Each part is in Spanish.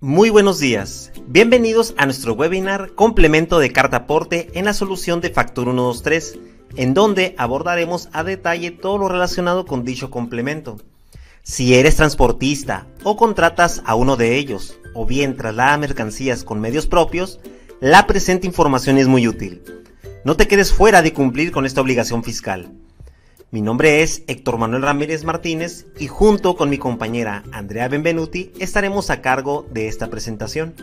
Muy buenos días, bienvenidos a nuestro webinar Complemento de Carta Aporte en la solución de Factor 123, en donde abordaremos a detalle todo lo relacionado con dicho complemento. Si eres transportista o contratas a uno de ellos, o bien traslada mercancías con medios propios, la presente información es muy útil. No te quedes fuera de cumplir con esta obligación fiscal. Mi nombre es Héctor Manuel Ramírez Martínez y junto con mi compañera Andrea Benvenuti estaremos a cargo de esta presentación.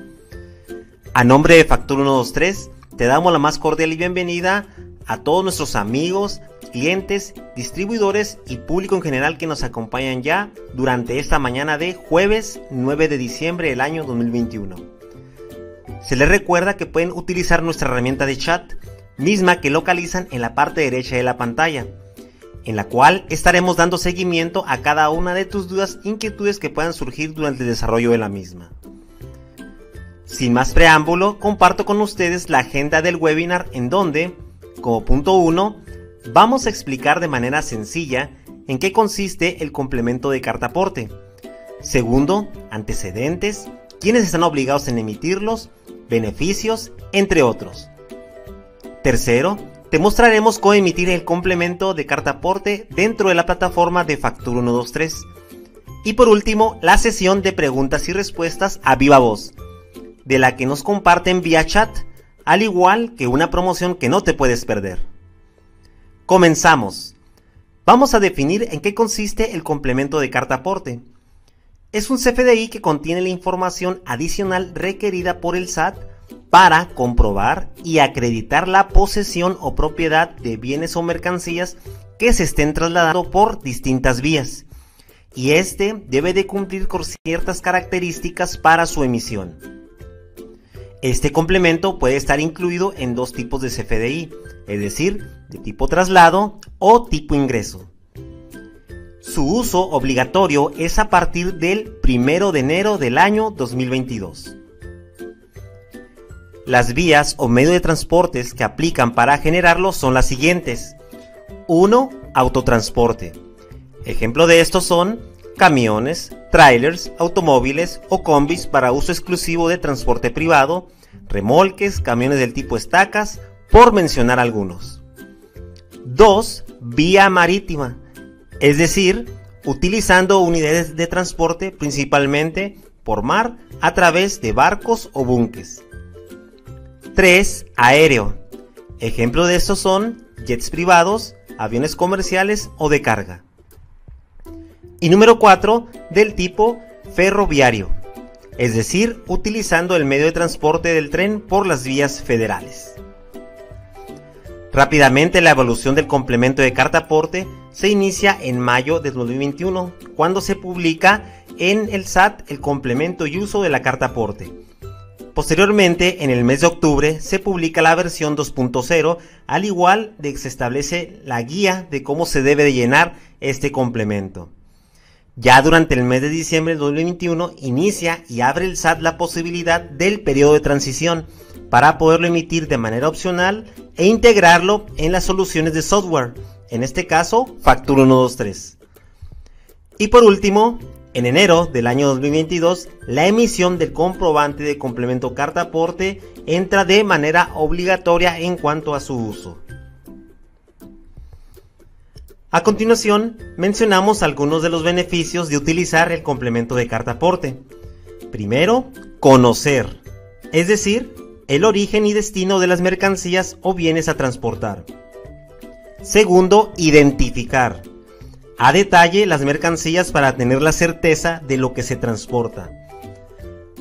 A nombre de Factor 123 te damos la más cordial y bienvenida a todos nuestros amigos, clientes, distribuidores y público en general que nos acompañan ya durante esta mañana de jueves 9 de diciembre del año 2021. Se les recuerda que pueden utilizar nuestra herramienta de chat, misma que localizan en la parte derecha de la pantalla en la cual estaremos dando seguimiento a cada una de tus dudas e inquietudes que puedan surgir durante el desarrollo de la misma. Sin más preámbulo, comparto con ustedes la agenda del webinar en donde, como punto 1, vamos a explicar de manera sencilla en qué consiste el complemento de carta aporte. Segundo, antecedentes, quiénes están obligados en emitirlos, beneficios, entre otros. Tercero, te mostraremos cómo emitir el complemento de carta aporte dentro de la plataforma de Factura 123. Y por último, la sesión de preguntas y respuestas a viva voz, de la que nos comparten vía chat, al igual que una promoción que no te puedes perder. Comenzamos. Vamos a definir en qué consiste el complemento de carta aporte. Es un CFDI que contiene la información adicional requerida por el SAT para comprobar y acreditar la posesión o propiedad de bienes o mercancías que se estén trasladando por distintas vías, y este debe de cumplir con ciertas características para su emisión. Este complemento puede estar incluido en dos tipos de CFDI, es decir, de tipo traslado o tipo ingreso. Su uso obligatorio es a partir del 1 de enero del año 2022. Las vías o medios de transportes que aplican para generarlo son las siguientes. 1. Autotransporte. Ejemplo de estos son camiones, trailers, automóviles o combis para uso exclusivo de transporte privado, remolques, camiones del tipo estacas, por mencionar algunos. 2. Vía marítima, es decir, utilizando unidades de transporte principalmente por mar a través de barcos o buques. 3. Aéreo. Ejemplo de estos son jets privados, aviones comerciales o de carga. Y número 4. Del tipo ferroviario, es decir, utilizando el medio de transporte del tren por las vías federales. Rápidamente la evolución del complemento de carta aporte se inicia en mayo de 2021, cuando se publica en el SAT el complemento y uso de la carta aporte Posteriormente, en el mes de octubre, se publica la versión 2.0, al igual de que se establece la guía de cómo se debe de llenar este complemento. Ya durante el mes de diciembre de 2021 inicia y abre el SAT la posibilidad del periodo de transición para poderlo emitir de manera opcional e integrarlo en las soluciones de software, en este caso Factura 123. Y por último, en enero del año 2022, la emisión del comprobante de complemento carta entra de manera obligatoria en cuanto a su uso. A continuación, mencionamos algunos de los beneficios de utilizar el complemento de carta Primero, conocer, es decir, el origen y destino de las mercancías o bienes a transportar. Segundo, identificar a detalle las mercancías para tener la certeza de lo que se transporta.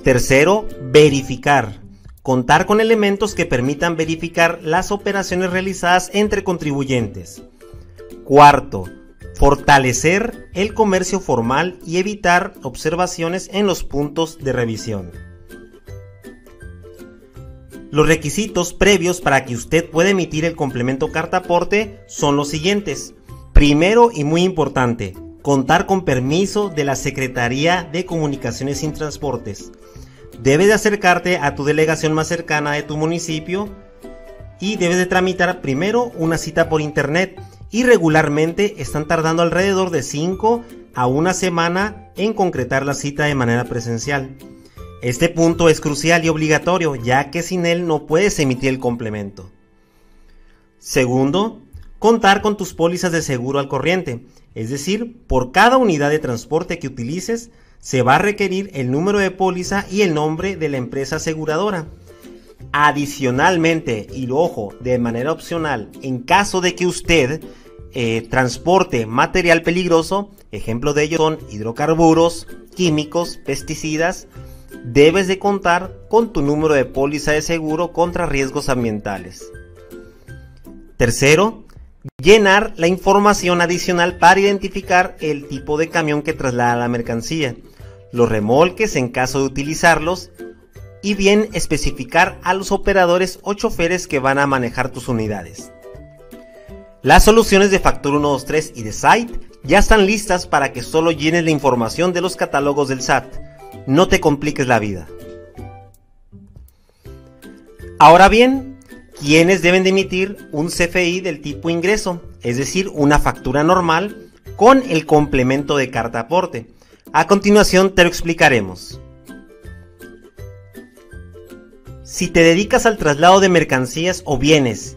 Tercero, verificar. Contar con elementos que permitan verificar las operaciones realizadas entre contribuyentes. Cuarto, fortalecer el comercio formal y evitar observaciones en los puntos de revisión. Los requisitos previos para que usted pueda emitir el complemento cartaporte son los siguientes. Primero y muy importante, contar con permiso de la Secretaría de Comunicaciones y Transportes. Debes de acercarte a tu delegación más cercana de tu municipio y debes de tramitar primero una cita por internet y regularmente están tardando alrededor de 5 a una semana en concretar la cita de manera presencial. Este punto es crucial y obligatorio ya que sin él no puedes emitir el complemento. Segundo, contar con tus pólizas de seguro al corriente, es decir, por cada unidad de transporte que utilices, se va a requerir el número de póliza y el nombre de la empresa aseguradora. Adicionalmente, y lo ojo, de manera opcional, en caso de que usted eh, transporte material peligroso, ejemplo de ello son hidrocarburos, químicos, pesticidas, debes de contar con tu número de póliza de seguro contra riesgos ambientales. Tercero, llenar la información adicional para identificar el tipo de camión que traslada la mercancía, los remolques en caso de utilizarlos y bien especificar a los operadores o choferes que van a manejar tus unidades. Las soluciones de Factor 123 y de Site ya están listas para que solo llenes la información de los catálogos del SAT. No te compliques la vida. Ahora bien, quienes deben de emitir un CFI del tipo ingreso, es decir, una factura normal con el complemento de carta aporte. A continuación te lo explicaremos. Si te dedicas al traslado de mercancías o bienes,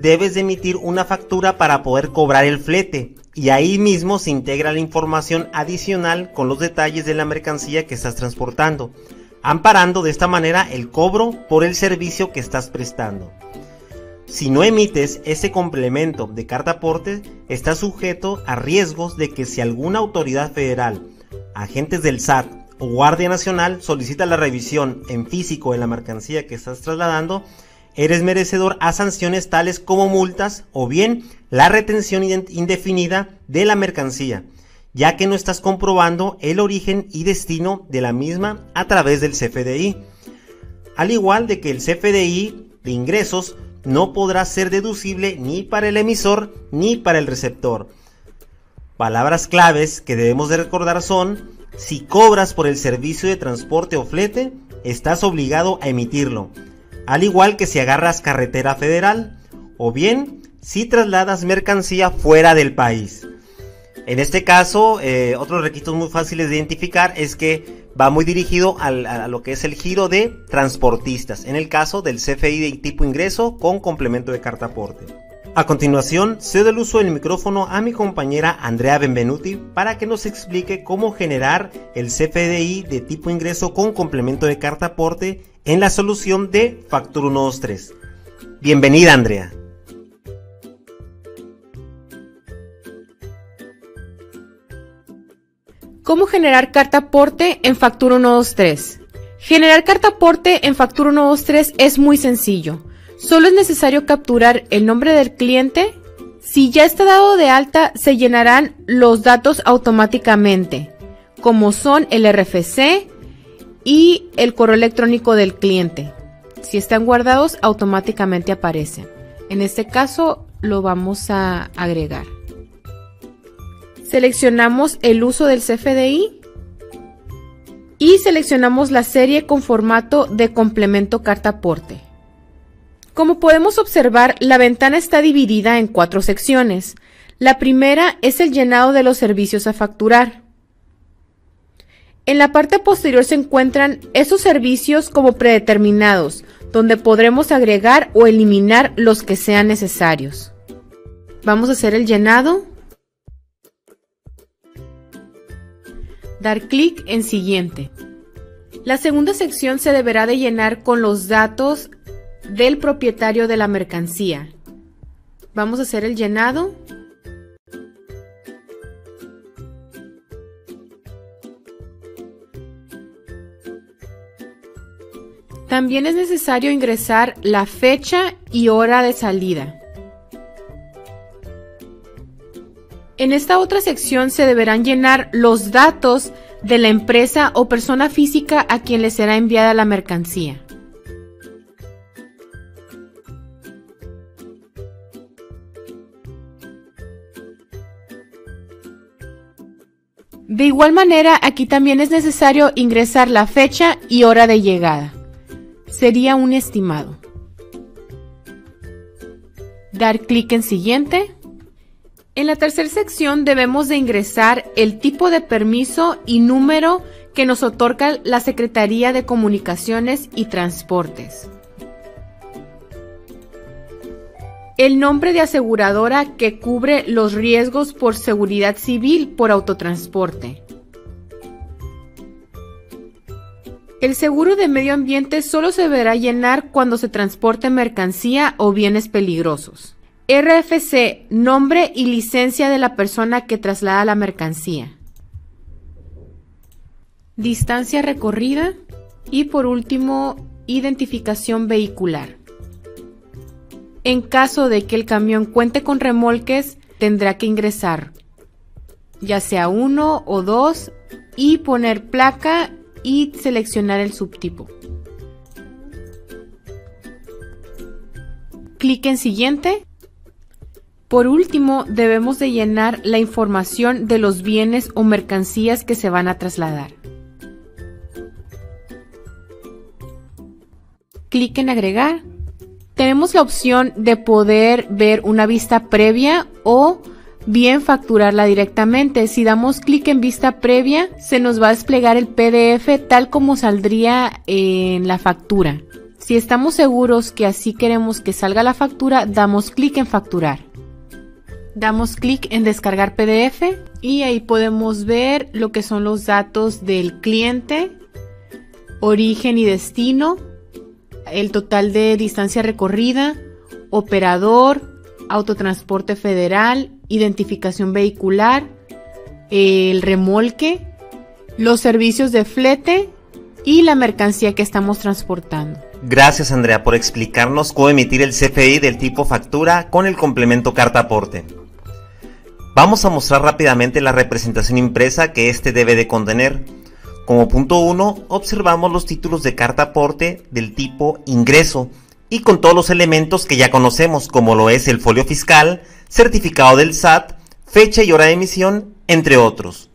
debes de emitir una factura para poder cobrar el flete y ahí mismo se integra la información adicional con los detalles de la mercancía que estás transportando amparando de esta manera el cobro por el servicio que estás prestando. Si no emites ese complemento de carta aporte, estás sujeto a riesgos de que si alguna autoridad federal, agentes del SAT o Guardia Nacional solicita la revisión en físico de la mercancía que estás trasladando, eres merecedor a sanciones tales como multas o bien la retención indefinida de la mercancía ya que no estás comprobando el origen y destino de la misma a través del CFDI. Al igual de que el CFDI de ingresos no podrá ser deducible ni para el emisor ni para el receptor. Palabras claves que debemos de recordar son, si cobras por el servicio de transporte o flete, estás obligado a emitirlo, al igual que si agarras carretera federal, o bien si trasladas mercancía fuera del país. En este caso, eh, otro otros requisitos muy fáciles de identificar es que va muy dirigido a lo que es el giro de transportistas, en el caso del CFI de tipo ingreso con complemento de carta aporte. A continuación, cedo el uso del micrófono a mi compañera Andrea Benvenuti para que nos explique cómo generar el CFDI de tipo ingreso con complemento de carta aporte en la solución de Factor 123. Bienvenida, Andrea. ¿Cómo generar carta aporte en Factura 123? Generar carta aporte en Factura 123 es muy sencillo. Solo es necesario capturar el nombre del cliente. Si ya está dado de alta, se llenarán los datos automáticamente, como son el RFC y el correo electrónico del cliente. Si están guardados, automáticamente aparecen. En este caso, lo vamos a agregar seleccionamos el uso del CFDI y seleccionamos la serie con formato de complemento carta aporte. Como podemos observar, la ventana está dividida en cuatro secciones. La primera es el llenado de los servicios a facturar. En la parte posterior se encuentran esos servicios como predeterminados, donde podremos agregar o eliminar los que sean necesarios. Vamos a hacer el llenado. dar clic en Siguiente. La segunda sección se deberá de llenar con los datos del propietario de la mercancía. Vamos a hacer el llenado. También es necesario ingresar la fecha y hora de salida. En esta otra sección se deberán llenar los datos de la empresa o persona física a quien le será enviada la mercancía. De igual manera, aquí también es necesario ingresar la fecha y hora de llegada. Sería un estimado. Dar clic en siguiente. En la tercera sección debemos de ingresar el tipo de permiso y número que nos otorga la Secretaría de Comunicaciones y Transportes. El nombre de aseguradora que cubre los riesgos por seguridad civil por autotransporte. El seguro de medio ambiente solo se verá llenar cuando se transporte mercancía o bienes peligrosos. RFC, nombre y licencia de la persona que traslada la mercancía. Distancia recorrida. Y por último, identificación vehicular. En caso de que el camión cuente con remolques, tendrá que ingresar ya sea uno o dos y poner placa y seleccionar el subtipo. Clic en siguiente por último, debemos de llenar la información de los bienes o mercancías que se van a trasladar. Clic en agregar. Tenemos la opción de poder ver una vista previa o bien facturarla directamente. Si damos clic en vista previa, se nos va a desplegar el PDF tal como saldría en la factura. Si estamos seguros que así queremos que salga la factura, damos clic en facturar. Damos clic en descargar PDF y ahí podemos ver lo que son los datos del cliente, origen y destino, el total de distancia recorrida, operador, autotransporte federal, identificación vehicular, el remolque, los servicios de flete y la mercancía que estamos transportando. Gracias Andrea por explicarnos cómo emitir el CFI del tipo factura con el complemento carta aporte. Vamos a mostrar rápidamente la representación impresa que este debe de contener. Como punto 1 observamos los títulos de carta aporte del tipo ingreso y con todos los elementos que ya conocemos como lo es el folio fiscal, certificado del SAT, fecha y hora de emisión, entre otros.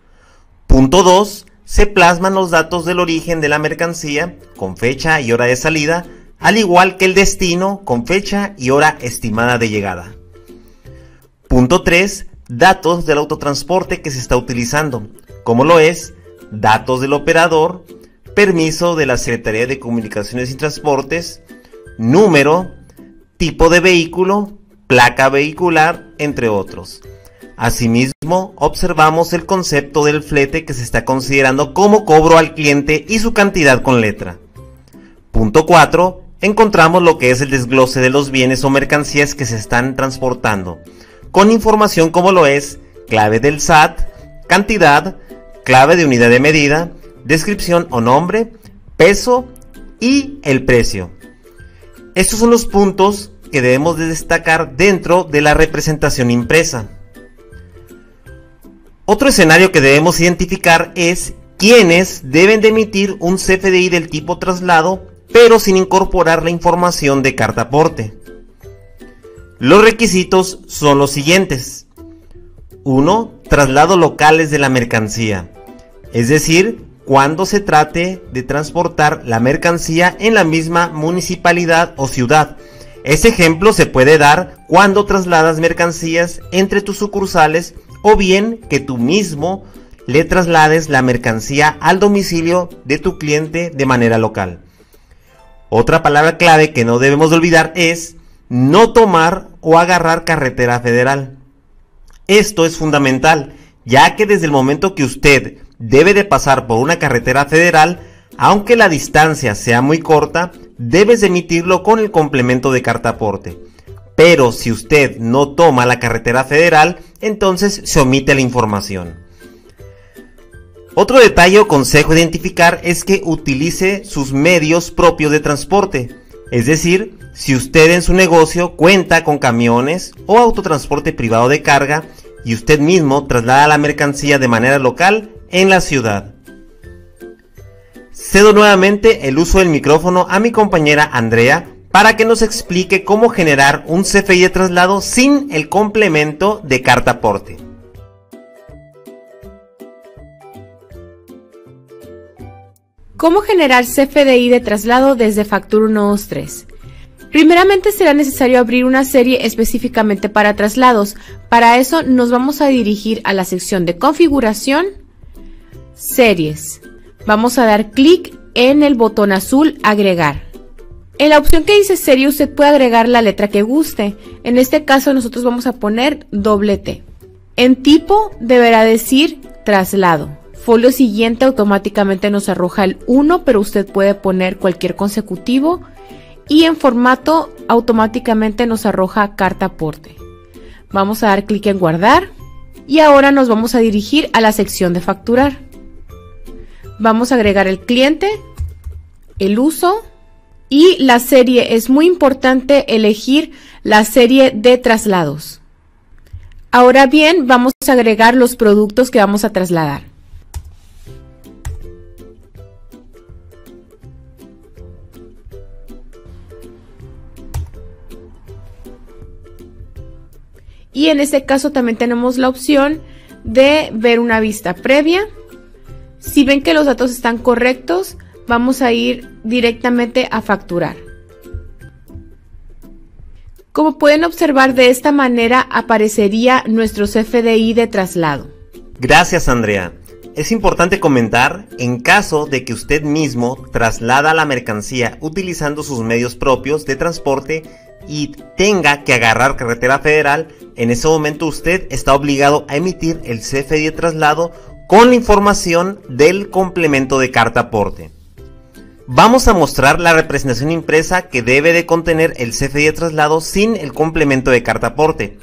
Punto 2 se plasman los datos del origen de la mercancía con fecha y hora de salida, al igual que el destino con fecha y hora estimada de llegada. Punto 3. Datos del autotransporte que se está utilizando, como lo es datos del operador, permiso de la Secretaría de Comunicaciones y Transportes, número, tipo de vehículo, placa vehicular, entre otros. Asimismo, observamos el concepto del flete que se está considerando como cobro al cliente y su cantidad con letra. Punto 4. Encontramos lo que es el desglose de los bienes o mercancías que se están transportando, con información como lo es clave del SAT, cantidad, clave de unidad de medida, descripción o nombre, peso y el precio. Estos son los puntos que debemos de destacar dentro de la representación impresa. Otro escenario que debemos identificar es ¿Quiénes deben de emitir un CFDI del tipo traslado, pero sin incorporar la información de carta aporte. Los requisitos son los siguientes. 1. Traslado locales de la mercancía, es decir, cuando se trate de transportar la mercancía en la misma municipalidad o ciudad. Ese ejemplo se puede dar cuando trasladas mercancías entre tus sucursales o bien que tú mismo le traslades la mercancía al domicilio de tu cliente de manera local. Otra palabra clave que no debemos olvidar es no tomar o agarrar carretera federal. Esto es fundamental, ya que desde el momento que usted debe de pasar por una carretera federal, aunque la distancia sea muy corta, debes emitirlo con el complemento de cartaporte. Pero si usted no toma la carretera federal, entonces se omite la información. Otro detalle o consejo identificar es que utilice sus medios propios de transporte, es decir, si usted en su negocio cuenta con camiones o autotransporte privado de carga y usted mismo traslada la mercancía de manera local en la ciudad. Cedo nuevamente el uso del micrófono a mi compañera Andrea para que nos explique cómo generar un CFI de traslado sin el complemento de carta aporte. ¿Cómo generar CFDI de traslado desde Factura 123? Primeramente será necesario abrir una serie específicamente para traslados. Para eso nos vamos a dirigir a la sección de configuración, series. Vamos a dar clic en el botón azul agregar. En la opción que dice serie usted puede agregar la letra que guste. En este caso nosotros vamos a poner doble T. En tipo deberá decir traslado. Folio siguiente automáticamente nos arroja el 1, pero usted puede poner cualquier consecutivo. Y en formato automáticamente nos arroja carta aporte. Vamos a dar clic en guardar. Y ahora nos vamos a dirigir a la sección de facturar. Vamos a agregar el cliente, el uso, y la serie, es muy importante elegir la serie de traslados. Ahora bien, vamos a agregar los productos que vamos a trasladar. Y en este caso también tenemos la opción de ver una vista previa. Si ven que los datos están correctos, vamos a ir directamente a facturar. Como pueden observar, de esta manera aparecería nuestro CFDI de traslado. Gracias, Andrea. Es importante comentar, en caso de que usted mismo traslada la mercancía utilizando sus medios propios de transporte y tenga que agarrar carretera federal, en ese momento usted está obligado a emitir el CFDI de traslado con la información del complemento de carta aporte. Vamos a mostrar la representación impresa que debe de contener el CFDI de traslado sin el complemento de carta aporte.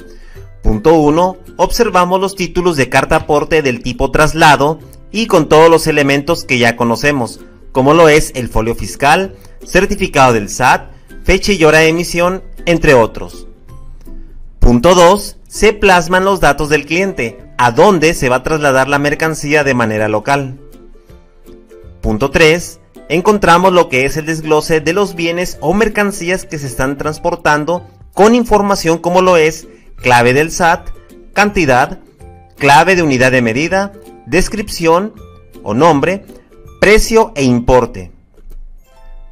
Punto 1. Observamos los títulos de carta aporte del tipo traslado y con todos los elementos que ya conocemos, como lo es el folio fiscal, certificado del SAT, fecha y hora de emisión, entre otros. Punto 2. Se plasman los datos del cliente, a dónde se va a trasladar la mercancía de manera local. Punto 3 encontramos lo que es el desglose de los bienes o mercancías que se están transportando con información como lo es clave del SAT, cantidad, clave de unidad de medida, descripción o nombre, precio e importe.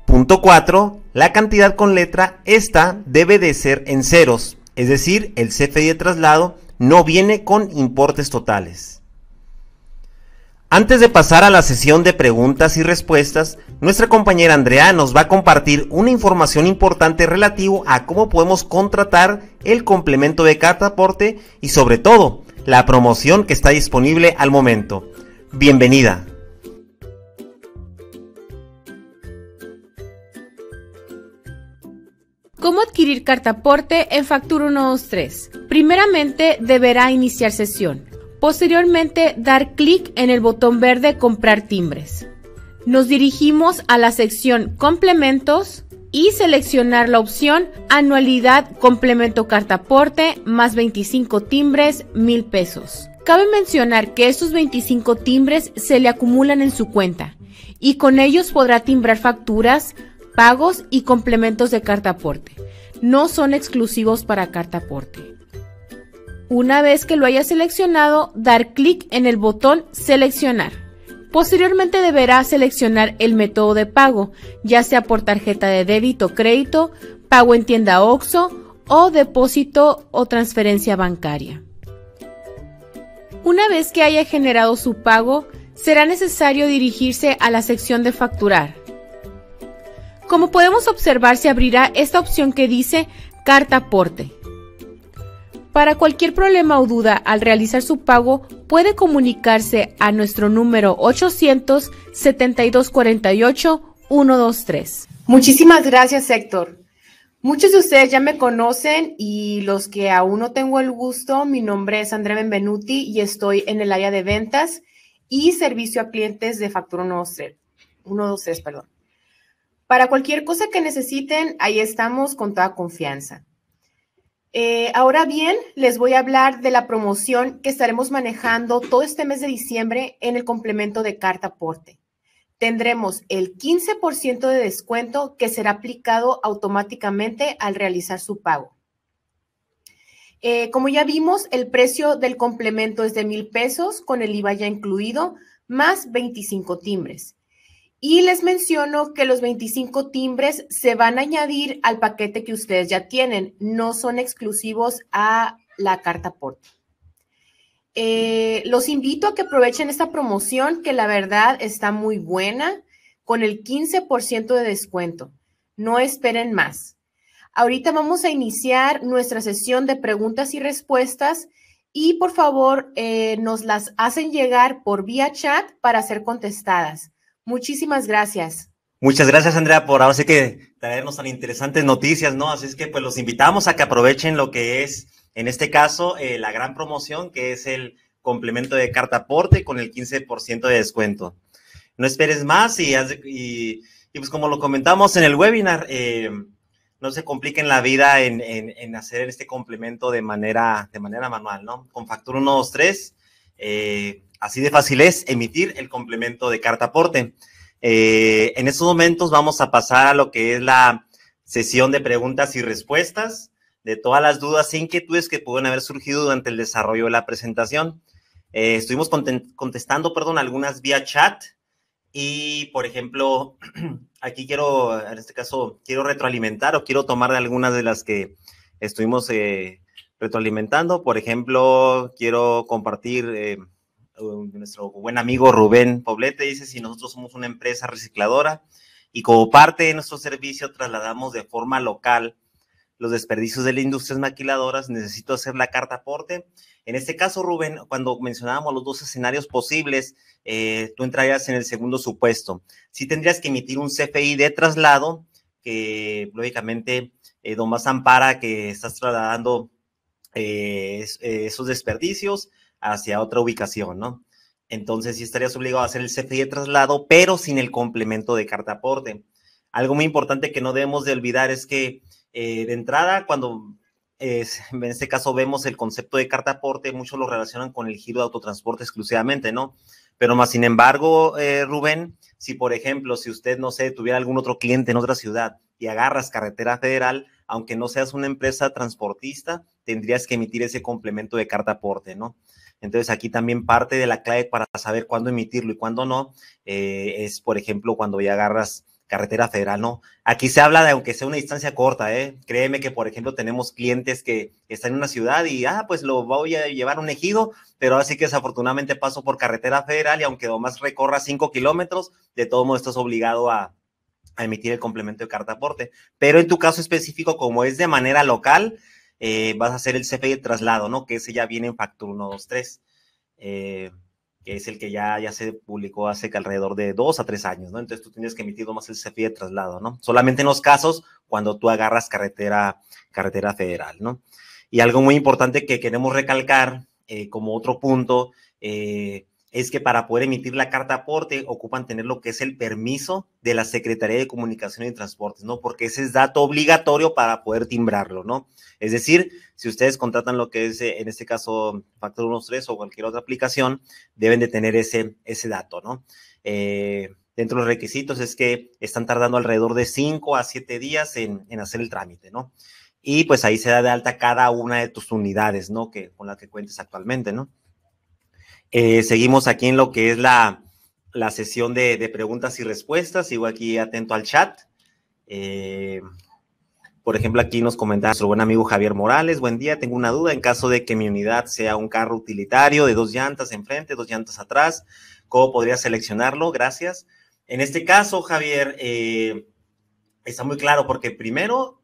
Punto 4. La cantidad con letra esta debe de ser en ceros, es decir, el CFD de traslado no viene con importes totales. Antes de pasar a la sesión de preguntas y respuestas, nuestra compañera Andrea nos va a compartir una información importante relativo a cómo podemos contratar el complemento de cartaporte y sobre todo la promoción que está disponible al momento. Bienvenida. ¿Cómo adquirir cartaporte en Factura 123? Primeramente deberá iniciar sesión. Posteriormente, dar clic en el botón verde Comprar timbres. Nos dirigimos a la sección Complementos y seleccionar la opción Anualidad Complemento Cartaporte más 25 timbres, 1000 pesos. Cabe mencionar que estos 25 timbres se le acumulan en su cuenta y con ellos podrá timbrar facturas, pagos y complementos de cartaporte. No son exclusivos para cartaporte. Una vez que lo haya seleccionado, dar clic en el botón Seleccionar. Posteriormente deberá seleccionar el método de pago, ya sea por tarjeta de débito o crédito, pago en tienda OXO o depósito o transferencia bancaria. Una vez que haya generado su pago, será necesario dirigirse a la sección de facturar. Como podemos observar, se abrirá esta opción que dice Carta Aporte. Para cualquier problema o duda al realizar su pago, puede comunicarse a nuestro número 800 7248 123. Muchísimas gracias, Héctor. Muchos de ustedes ya me conocen y los que aún no tengo el gusto, mi nombre es Andrea Benvenuti y estoy en el área de ventas y servicio a clientes de Factura 123, perdón. Para cualquier cosa que necesiten, ahí estamos con toda confianza. Eh, ahora bien, les voy a hablar de la promoción que estaremos manejando todo este mes de diciembre en el complemento de carta aporte. Tendremos el 15% de descuento que será aplicado automáticamente al realizar su pago. Eh, como ya vimos, el precio del complemento es de mil pesos con el IVA ya incluido, más 25 timbres. Y les menciono que los 25 timbres se van a añadir al paquete que ustedes ya tienen, no son exclusivos a la carta porte. Eh, los invito a que aprovechen esta promoción que la verdad está muy buena con el 15% de descuento. No esperen más. Ahorita vamos a iniciar nuestra sesión de preguntas y respuestas y por favor eh, nos las hacen llegar por vía chat para ser contestadas. Muchísimas gracias. Muchas gracias, Andrea, por ahora sí que traernos tan interesantes noticias, ¿no? Así es que pues los invitamos a que aprovechen lo que es, en este caso, eh, la gran promoción, que es el complemento de carta aporte con el 15% de descuento. No esperes más y, pues como lo comentamos en el webinar, eh, no se compliquen la vida en, hacer este complemento de manera, de manera manual, ¿no? Con factura 1, 2, 3, Así de fácil es emitir el complemento de carta aporte. Eh, en estos momentos vamos a pasar a lo que es la sesión de preguntas y respuestas de todas las dudas e inquietudes que pueden haber surgido durante el desarrollo de la presentación. Eh, estuvimos contestando, perdón, algunas vía chat y, por ejemplo, aquí quiero, en este caso, quiero retroalimentar o quiero tomar algunas de las que estuvimos eh, retroalimentando. Por ejemplo, quiero compartir nuestro buen amigo Rubén Poblete dice, si nosotros somos una empresa recicladora y como parte de nuestro servicio trasladamos de forma local los desperdicios de las industrias maquiladoras, necesito hacer la carta aporte. En este caso, Rubén, cuando mencionábamos los dos escenarios posibles, eh, tú entrarías en el segundo supuesto. Si sí tendrías que emitir un CFI de traslado, que lógicamente eh, Don Más Ampara, que estás trasladando eh, eh, esos desperdicios, hacia otra ubicación, ¿no? Entonces sí estarías obligado a hacer el CFI de traslado, pero sin el complemento de carta aporte. Algo muy importante que no debemos de olvidar es que eh, de entrada, cuando eh, en este caso vemos el concepto de carta aporte, muchos lo relacionan con el giro de autotransporte exclusivamente, ¿no? Pero más sin embargo, eh, Rubén, si por ejemplo, si usted, no sé, tuviera algún otro cliente en otra ciudad y agarras carretera federal, aunque no seas una empresa transportista, tendrías que emitir ese complemento de carta aporte, ¿no? Entonces aquí también parte de la clave para saber cuándo emitirlo y cuándo no eh, es, por ejemplo, cuando ya agarras carretera federal, ¿no? Aquí se habla de aunque sea una distancia corta, ¿eh? Créeme que, por ejemplo, tenemos clientes que están en una ciudad y, ah, pues lo voy a llevar un ejido, pero así que desafortunadamente paso por carretera federal y aunque más recorra cinco kilómetros, de todo modo estás obligado a, a emitir el complemento de carta aporte. Pero en tu caso específico, como es de manera local, eh, vas a hacer el CFE de traslado, ¿no? Que ese ya viene en Factor 123, eh, que es el que ya, ya se publicó hace alrededor de dos a tres años, ¿no? Entonces tú tienes que emitir más el CFE de traslado, ¿no? Solamente en los casos cuando tú agarras carretera, carretera federal, ¿no? Y algo muy importante que queremos recalcar eh, como otro punto, eh, es que para poder emitir la carta aporte ocupan tener lo que es el permiso de la Secretaría de Comunicación y Transportes, ¿no? Porque ese es dato obligatorio para poder timbrarlo, ¿no? Es decir, si ustedes contratan lo que es, eh, en este caso, Factor 13 o cualquier otra aplicación, deben de tener ese, ese dato, ¿no? Eh, dentro de los requisitos es que están tardando alrededor de 5 a 7 días en, en hacer el trámite, ¿no? Y pues ahí se da de alta cada una de tus unidades, ¿no? Que, con las que cuentes actualmente, ¿no? Eh, seguimos aquí en lo que es la, sesión de, preguntas y respuestas. Sigo aquí atento al chat. Eh, por ejemplo, aquí nos comenta nuestro buen amigo Javier Morales. Buen día, tengo una duda. En caso de que mi unidad sea un carro utilitario de dos llantas enfrente, dos llantas atrás, ¿cómo podría seleccionarlo? Gracias. En este caso, Javier, eh, está muy claro porque primero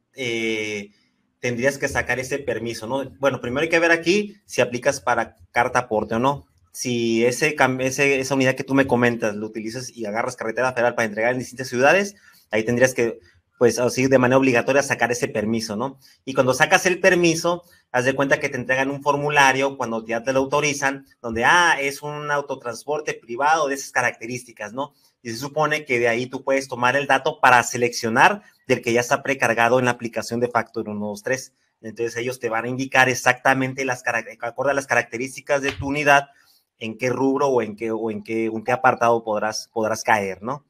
tendrías que sacar ese permiso, ¿no? Bueno, primero hay que ver aquí si aplicas para carta aporte o no si ese, esa unidad que tú me comentas lo utilizas y agarras carretera federal para entregar en distintas ciudades, ahí tendrías que, pues, así de manera obligatoria sacar ese permiso, ¿no? Y cuando sacas el permiso, haz de cuenta que te entregan un formulario cuando ya te lo autorizan, donde, ah, es un autotransporte privado de esas características, ¿no? Y se supone que de ahí tú puedes tomar el dato para seleccionar del que ya está precargado en la aplicación de Factor 123. Entonces ellos te van a indicar exactamente las, acorde a las características de tu unidad, en qué rubro o en qué, o en qué, qué apartado podrás, podrás caer, ¿no?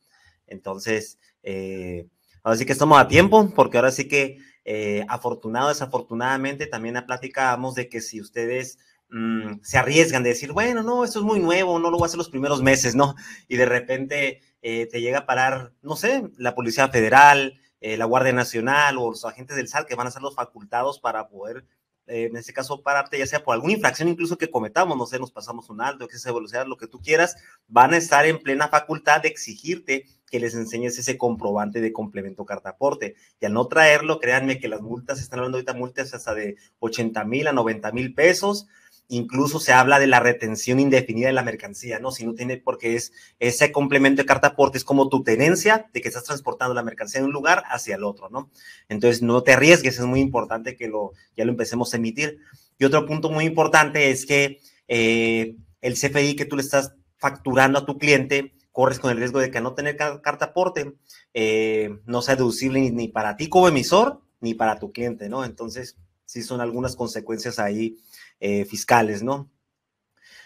Entonces, eh, ahora sí que estamos a tiempo, porque ahora sí que eh, afortunado, desafortunadamente, también platicábamos de que si ustedes mm, se arriesgan de decir, bueno, no, esto es muy nuevo, no lo voy a hacer los primeros meses, ¿no? Y de repente eh, te llega a parar, no sé, la Policía Federal, la Guardia Nacional o los agentes del SAL que van a ser los facultados para poder eh, en este caso pararte, ya sea por alguna infracción incluso que cometamos, no sé, nos pasamos un alto, que de velocidad, lo que tú quieras, van a estar en plena facultad de exigirte que les enseñes ese comprobante de complemento cartaporte. Y al no traerlo, créanme que las multas, están hablando ahorita multas hasta de 80 mil a 90 mil pesos, incluso se habla de la retención indefinida de la mercancía, ¿no? Si no tiene, porque es ese complemento de carta aporte, es como tu tenencia de que estás transportando la mercancía de un lugar hacia el otro, ¿no? Entonces, no te arriesgues, es muy importante que lo, ya lo empecemos a emitir. Y otro punto muy importante es que eh, el CFI que tú le estás facturando a tu cliente, corres con el riesgo de que no tener carta aporte eh, no sea deducible ni para ti como emisor, ni para tu cliente, ¿no? Entonces, sí son algunas consecuencias ahí eh, fiscales, ¿no?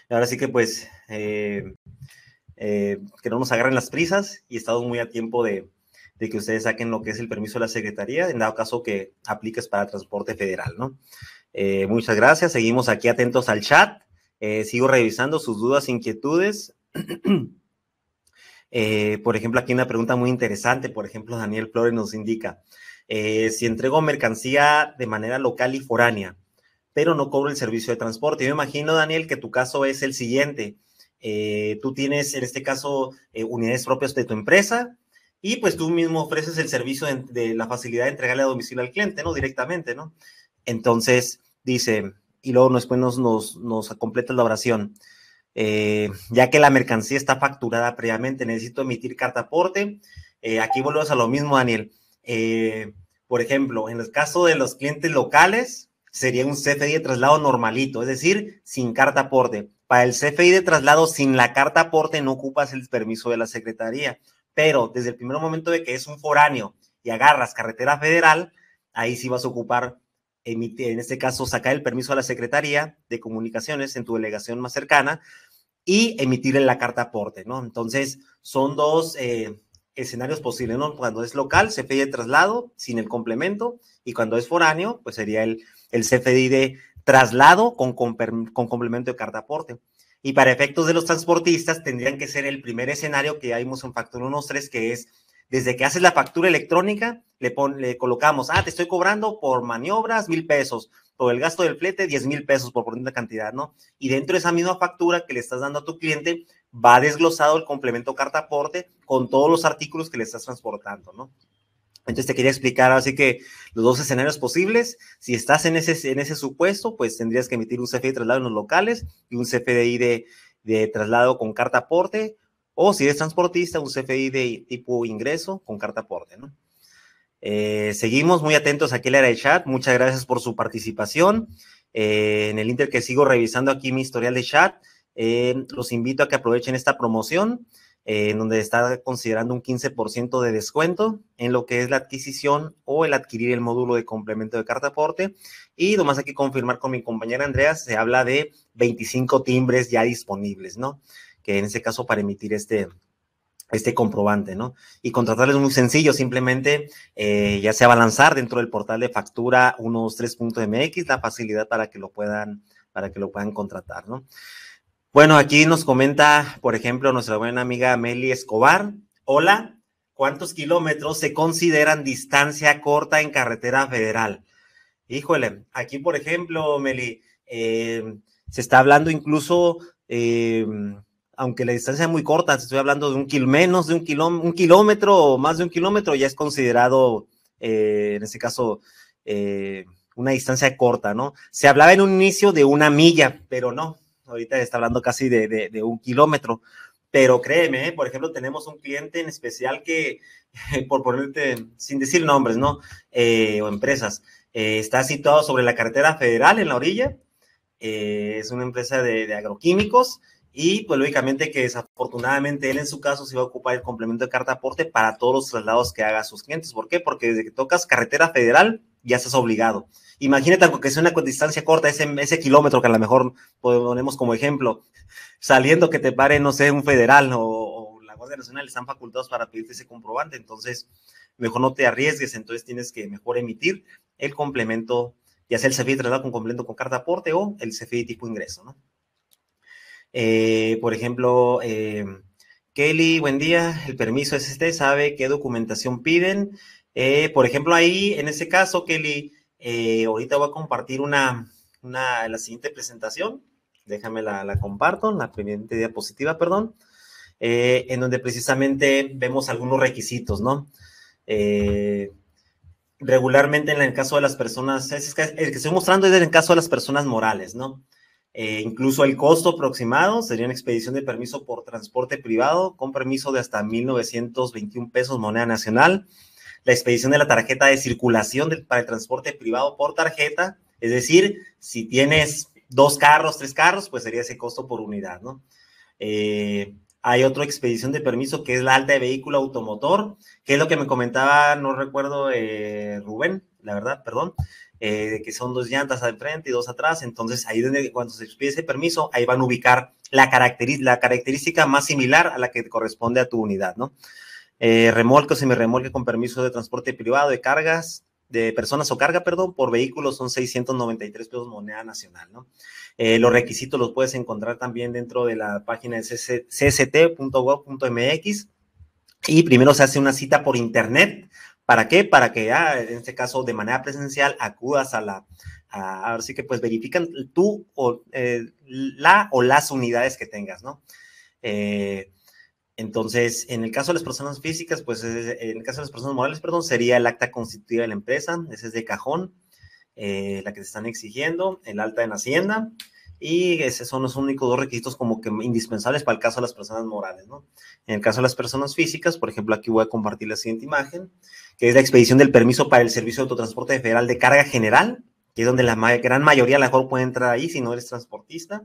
Ahora sí que pues eh, eh, que no nos agarren las prisas y estamos muy a tiempo de, de, que ustedes saquen lo que es el permiso de la Secretaría, en dado caso que apliques para transporte federal, ¿no? muchas gracias, seguimos aquí atentos al chat, sigo revisando sus dudas, inquietudes. por ejemplo, aquí una pregunta muy interesante, por ejemplo, Daniel Flores nos indica, si entrego mercancía de manera local y foránea, pero no cobro el servicio de transporte. Yo me imagino, Daniel, que tu caso es el siguiente. Eh, tú tienes, en este caso, eh, unidades propias de tu empresa y pues tú mismo ofreces el servicio de, la facilidad de entregarle a domicilio al cliente, ¿no? Directamente, ¿no? Entonces, dice, y luego después pues, nos, nos, completa la oración. Eh, ya que la mercancía está facturada previamente, necesito emitir carta aporte. aquí vuelves a lo mismo, Daniel. por ejemplo, en el caso de los clientes locales, sería un CFI de traslado normalito, es decir, sin carta aporte. Para el CFI de traslado sin la carta aporte no ocupas el permiso de la Secretaría, pero desde el primer momento de que es un foráneo y agarras carretera federal, ahí sí vas a ocupar, en este caso, sacar el permiso a la Secretaría de Comunicaciones en tu delegación más cercana y emitirle la carta aporte, ¿no? Entonces, son dos eh, escenarios posibles, ¿no? Cuando es local, CFI de traslado sin el complemento y cuando es foráneo, pues sería el el CFDI de traslado con, complemento de carta aporte. Y para efectos de los transportistas tendrían que ser el primer escenario que ya vimos en Factura 1.3, que es desde que haces la factura electrónica, le, le colocamos, ah, te estoy cobrando por maniobras mil pesos, por el gasto del flete diez mil pesos, por poner cantidad, ¿no? Y dentro de esa misma factura que le estás dando a tu cliente, va desglosado el complemento carta aporte con todos los artículos que le estás transportando, ¿no? Entonces te quería explicar, así que los dos escenarios posibles, si estás en ese, en ese supuesto, pues tendrías que emitir un CFDI de traslado en los locales y un CFDI de, de traslado con carta aporte, o si eres transportista, un CFI de tipo ingreso con carta aporte, eh, seguimos muy atentos aquí la área de chat. Muchas gracias por su participación. Eh, en el Inter que sigo revisando aquí mi historial de chat, eh, los invito a que aprovechen esta promoción. Eh, en donde está considerando un 15% de descuento en lo que es la adquisición o el adquirir el módulo de complemento de carta aporte. Y nomás hay que confirmar con mi compañera Andrea, se habla de 25 timbres ya disponibles, ¿no? Que en ese caso para emitir este, este comprobante, ¿no? Y es muy sencillo, simplemente eh, ya sea balanzar dentro del portal de factura 123.mx la facilidad para que lo puedan para que lo puedan contratar, ¿no? Bueno, aquí nos comenta, por ejemplo, nuestra buena amiga Meli Escobar. Hola, ¿cuántos kilómetros se consideran distancia corta en carretera federal? Híjole, aquí, por ejemplo, Meli, em, se está hablando incluso, em, aunque la distancia es muy corta, estoy hablando de un menos de un, un kilómetro o más de un kilómetro, ya es considerado, eh, en este caso, eh, una distancia corta, ¿no? Se hablaba en un inicio de una milla, pero no, ahorita está hablando casi de, un kilómetro. Pero créeme, ¿eh? por ejemplo, tenemos un cliente en especial que, por ponerte, sin decir nombres, ¿no? Eh, o empresas, eh, está situado sobre la carretera federal en la orilla. es una empresa de, agroquímicos y pues lógicamente que desafortunadamente él en su caso se va a ocupar el complemento de carta aporte para todos los traslados que haga a sus clientes. ¿Por qué? Porque desde que tocas carretera federal ya estás obligado imagínate que sea una distancia corta, ese, ese kilómetro que a lo mejor ponemos como ejemplo, saliendo que te pare, no sé, un federal o, la Guardia Nacional, están facultados para pedirte ese comprobante, entonces mejor no te arriesgues, entonces tienes que mejor emitir el complemento, ya sea el CFI tratado con complemento con carta aporte o el CFI tipo ingreso, ¿no? Eh, por ejemplo, eh, Kelly, buen día, el permiso es este, sabe qué documentación piden. Eh, por ejemplo, ahí, en ese caso, Kelly, eh, ahorita voy a compartir una, la siguiente presentación. Déjame la, comparto, la siguiente diapositiva, perdón. Eh, en donde precisamente vemos algunos requisitos, ¿no? Eh, regularmente en el caso de las personas, el que estoy mostrando es en el caso de las personas morales, ¿no? incluso el costo aproximado sería una expedición de permiso por transporte privado con permiso de hasta 1.921 pesos moneda nacional la expedición de la tarjeta de circulación para el transporte privado por tarjeta, es decir, si tienes dos carros, tres carros, pues sería ese costo por unidad, ¿no? Eh, hay otra expedición de permiso que es la alta de vehículo automotor, que es lo que me comentaba, no recuerdo, eh, Rubén, la verdad, perdón, eh, que son dos llantas al frente y dos atrás. Entonces, ahí donde cuando se expide ese permiso, ahí van a ubicar la, la característica más similar a la que corresponde a tu unidad, ¿no? eh, remolque o remolque con permiso de transporte privado de cargas, de personas o carga, perdón, por vehículos son 693 pesos moneda nacional, ¿no? Eh, los requisitos los puedes encontrar también dentro de la página de cst.gov.mx y primero se hace una cita por internet. ¿Para qué? Para que ya, ah, en este caso, de manera presencial, acudas a la... A, ver si que pues verifican tú o eh, la o las unidades que tengas, ¿no? Eh, entonces, en el caso de las personas físicas, pues eh, en el caso de las personas morales, perdón, sería el acta constituida de la empresa, ese es de cajón, eh, la que se están exigiendo, el alta en Hacienda, y esos son los únicos dos requisitos como que indispensables para el caso de las personas morales, En el caso de las personas físicas, por ejemplo, aquí voy a compartir la siguiente imagen, que es la expedición del permiso para el Servicio de Autotransporte Federal de Carga General, que es donde la gran mayoría a lo mejor puede entrar ahí si no eres transportista.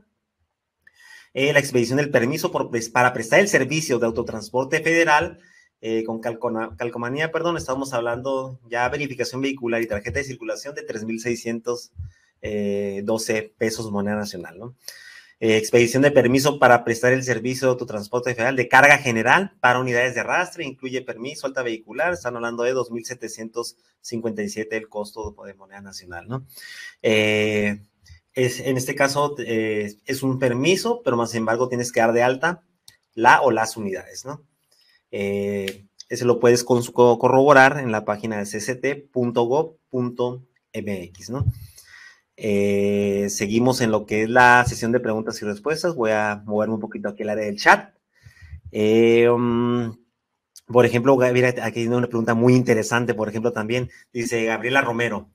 Eh, la expedición del permiso pues, para prestar el servicio de autotransporte federal eh, con calcomanía, perdón, estamos hablando ya verificación vehicular y tarjeta de circulación de 3.612 eh, pesos moneda nacional, ¿no? expedición de permiso para prestar el servicio de autotransporte federal de carga general para unidades de rastre incluye permiso, alta vehicular, están hablando de 2.757 el costo de moneda nacional, ¿no? Eh, en este caso eh, es un permiso, pero más embargo tienes que dar de alta la o las unidades, ¿no? Eh, ese lo puedes corroborar en la página de cct.gov.mx, ¿no? Eh, seguimos en lo que es la sesión de preguntas y respuestas. Voy a moverme un poquito aquí el área del chat. Um, por ejemplo, mira, aquí hay una pregunta muy interesante, por ejemplo, también dice Gabriela Romero.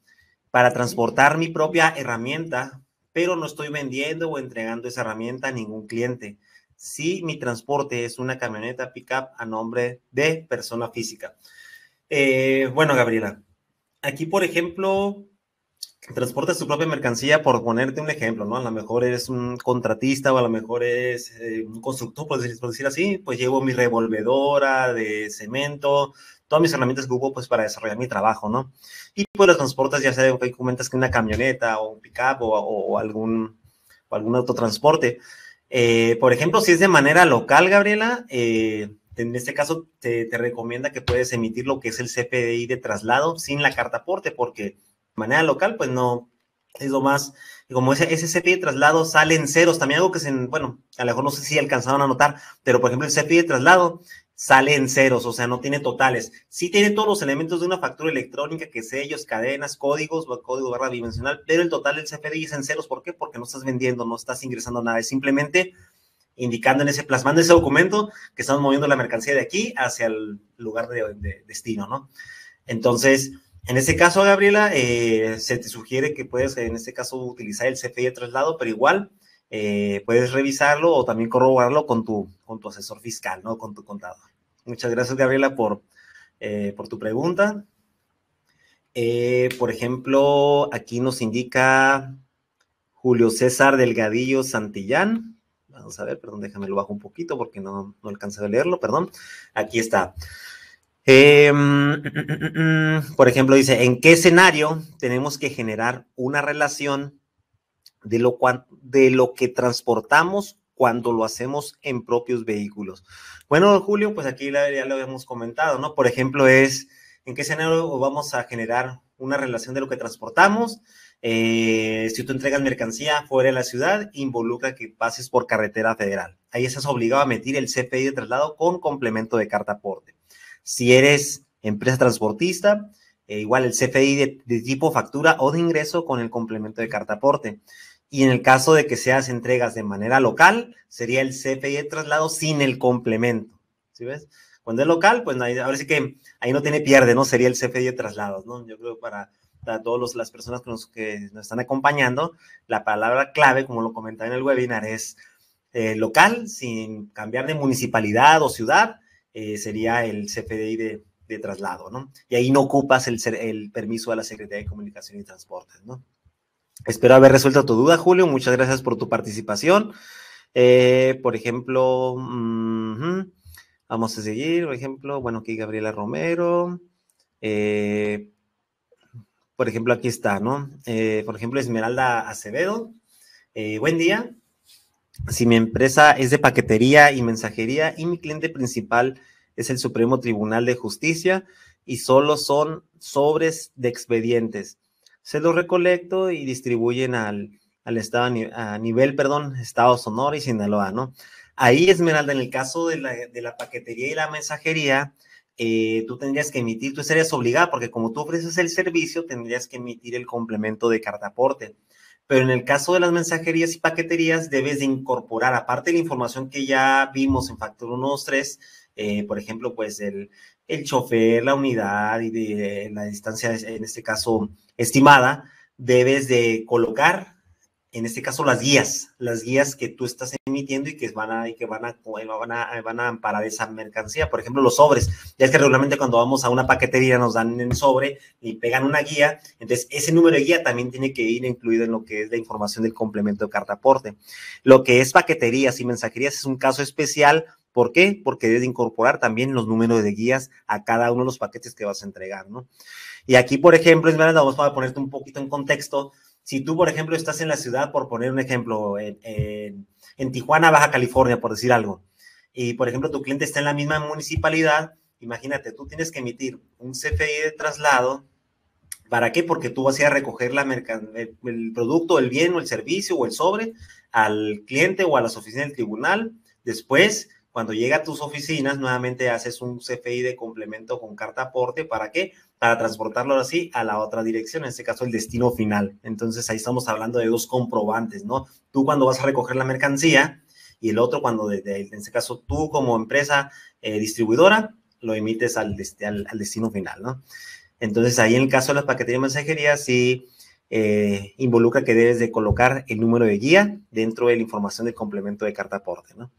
Para transportar mi propia herramienta pero no estoy vendiendo o entregando esa herramienta a ningún cliente. Si mi transporte es una camioneta pickup a nombre de persona física. Eh, bueno, Gabriela, aquí por ejemplo, transportas tu propia mercancía, por ponerte un ejemplo, ¿no? A lo mejor es un contratista o a lo mejor es eh, un constructor, por decir, por decir, así, pues llevo mi revolvedora de cemento, todas mis herramientas Google pues para desarrollar mi trabajo, ¿no? Y pues los transportes, ya sea que comentas que una camioneta o un pickup o, o, algún, algún autotransporte. Eh, por ejemplo, si es de manera local, Gabriela, eh, en este caso te, te, recomienda que puedes emitir lo que es el CPDI de traslado sin la carta aporte, porque de manera local, pues no es lo más, como ese, ese CPI de traslado sale en ceros, también algo que, se, bueno, a lo mejor no sé si alcanzaron a notar, pero por ejemplo el CPI de traslado sale en ceros, o sea, no tiene totales. Sí tiene todos los elementos de una factura electrónica, que sellos, cadenas, códigos, código barra dimensional, pero el total del CFDI es en ceros. ¿Por qué? Porque no estás vendiendo, no estás ingresando nada, es simplemente indicando en ese, plasmando ese documento que estamos moviendo la mercancía de aquí hacia el lugar de, destino, ¿no? Entonces, en este caso, Gabriela, eh, se te sugiere que puedes, en este caso, utilizar el CFDI de traslado, pero igual eh, puedes revisarlo o también corroborarlo con tu, con tu asesor fiscal, ¿no? Con tu contador. Muchas gracias, Gabriela, por, eh, por tu pregunta. Eh, por ejemplo, aquí nos indica Julio César Delgadillo Santillán. Vamos a ver, perdón, déjame lo bajo un poquito porque no, no a leerlo, perdón. Aquí está. Em, por ejemplo, dice, ¿en qué escenario tenemos que generar una relación de lo, de lo que transportamos cuando lo hacemos en propios vehículos. Bueno, Julio, pues aquí ya lo hemos comentado, ¿no? Por ejemplo, es en qué escenario vamos a generar una relación de lo que transportamos. Eh, si tú entregas mercancía fuera de la ciudad, involucra que pases por carretera federal. Ahí estás obligado a meter el CPI de traslado con complemento de carta aporte. Si eres empresa transportista, eh, igual el CFI de, de, tipo factura o de ingreso con el complemento de carta aporte. Y en el caso de que seas entregas de manera local, sería el CFDI de traslado sin el complemento. ¿Sí ves? Cuando es local, pues ahora sí que ahí no tiene pierde, ¿no? Sería el CFDI de traslado, ¿no? Yo creo para, para todas las personas que nos, están acompañando, la palabra clave, como lo comentaba en el webinar, es eh, local, sin cambiar de municipalidad o ciudad, eh, sería el CFDI de, traslado, ¿no? Y ahí no ocupas el, el permiso de la Secretaría de Comunicación y Transportes, ¿no? Espero haber resuelto tu duda, Julio. Muchas gracias por tu participación. Eh, por ejemplo, vamos a seguir. Por ejemplo, bueno, aquí Gabriela Romero. Eh, por ejemplo, aquí está, ¿no? Eh, por ejemplo, Esmeralda Acevedo. buen día. Si mi empresa es de paquetería y mensajería y mi cliente principal es el Supremo Tribunal de Justicia y solo son sobres de expedientes se lo recolecto y distribuyen al, estado, a nivel, perdón, estado Sonora y Sinaloa, ¿no? Ahí, Esmeralda, en el caso de la, de la paquetería y la mensajería, eh, tú tendrías que emitir, tú serías obligada, porque como tú ofreces el servicio, tendrías que emitir el complemento de cartaporte. Pero en el caso de las mensajerías y paqueterías, debes de incorporar, aparte de la información que ya vimos en Factor 3, eh, por ejemplo, pues el, chofer, la unidad y la distancia, en este caso, estimada, debes de colocar, en este caso, las guías, las guías que tú estás emitiendo y que van a, y que van a, van a, van a amparar esa mercancía. Por ejemplo, los sobres. Ya es que regularmente cuando vamos a una paquetería nos dan el sobre y pegan una guía. Entonces, ese número de guía también tiene que ir incluido en lo que es la información del complemento de carta aporte. Lo que es paqueterías y mensajerías es un caso especial ¿Por qué? Porque debes incorporar también los números de guías a cada uno de los paquetes que vas a entregar, ¿no? Y aquí, por ejemplo, verdad, vamos a ponerte un poquito en contexto. Si tú, por ejemplo, estás en la ciudad, por poner un ejemplo, en, Tijuana, Baja California, por decir algo, y por ejemplo tu cliente está en la misma municipalidad, imagínate, tú tienes que emitir un CFI de traslado. ¿Para qué? Porque tú vas a ir a recoger la el, el producto, el bien o el servicio o el sobre al cliente o a las oficinas del tribunal. Después cuando llega a tus oficinas, nuevamente haces un CFI de complemento con carta aporte. ¿Para qué? Para transportarlo así a la otra dirección, en este caso el destino final. Entonces ahí estamos hablando de dos comprobantes, ¿no? Tú cuando vas a recoger la mercancía y el otro cuando, desde, en este caso, tú como empresa eh, distribuidora lo emites al, al, destino final, ¿no? Entonces ahí en el caso de las paqueterías de mensajería, sí. Eh, involucra que debes de colocar el número de guía dentro de la información del complemento de carta aporte, ¿no?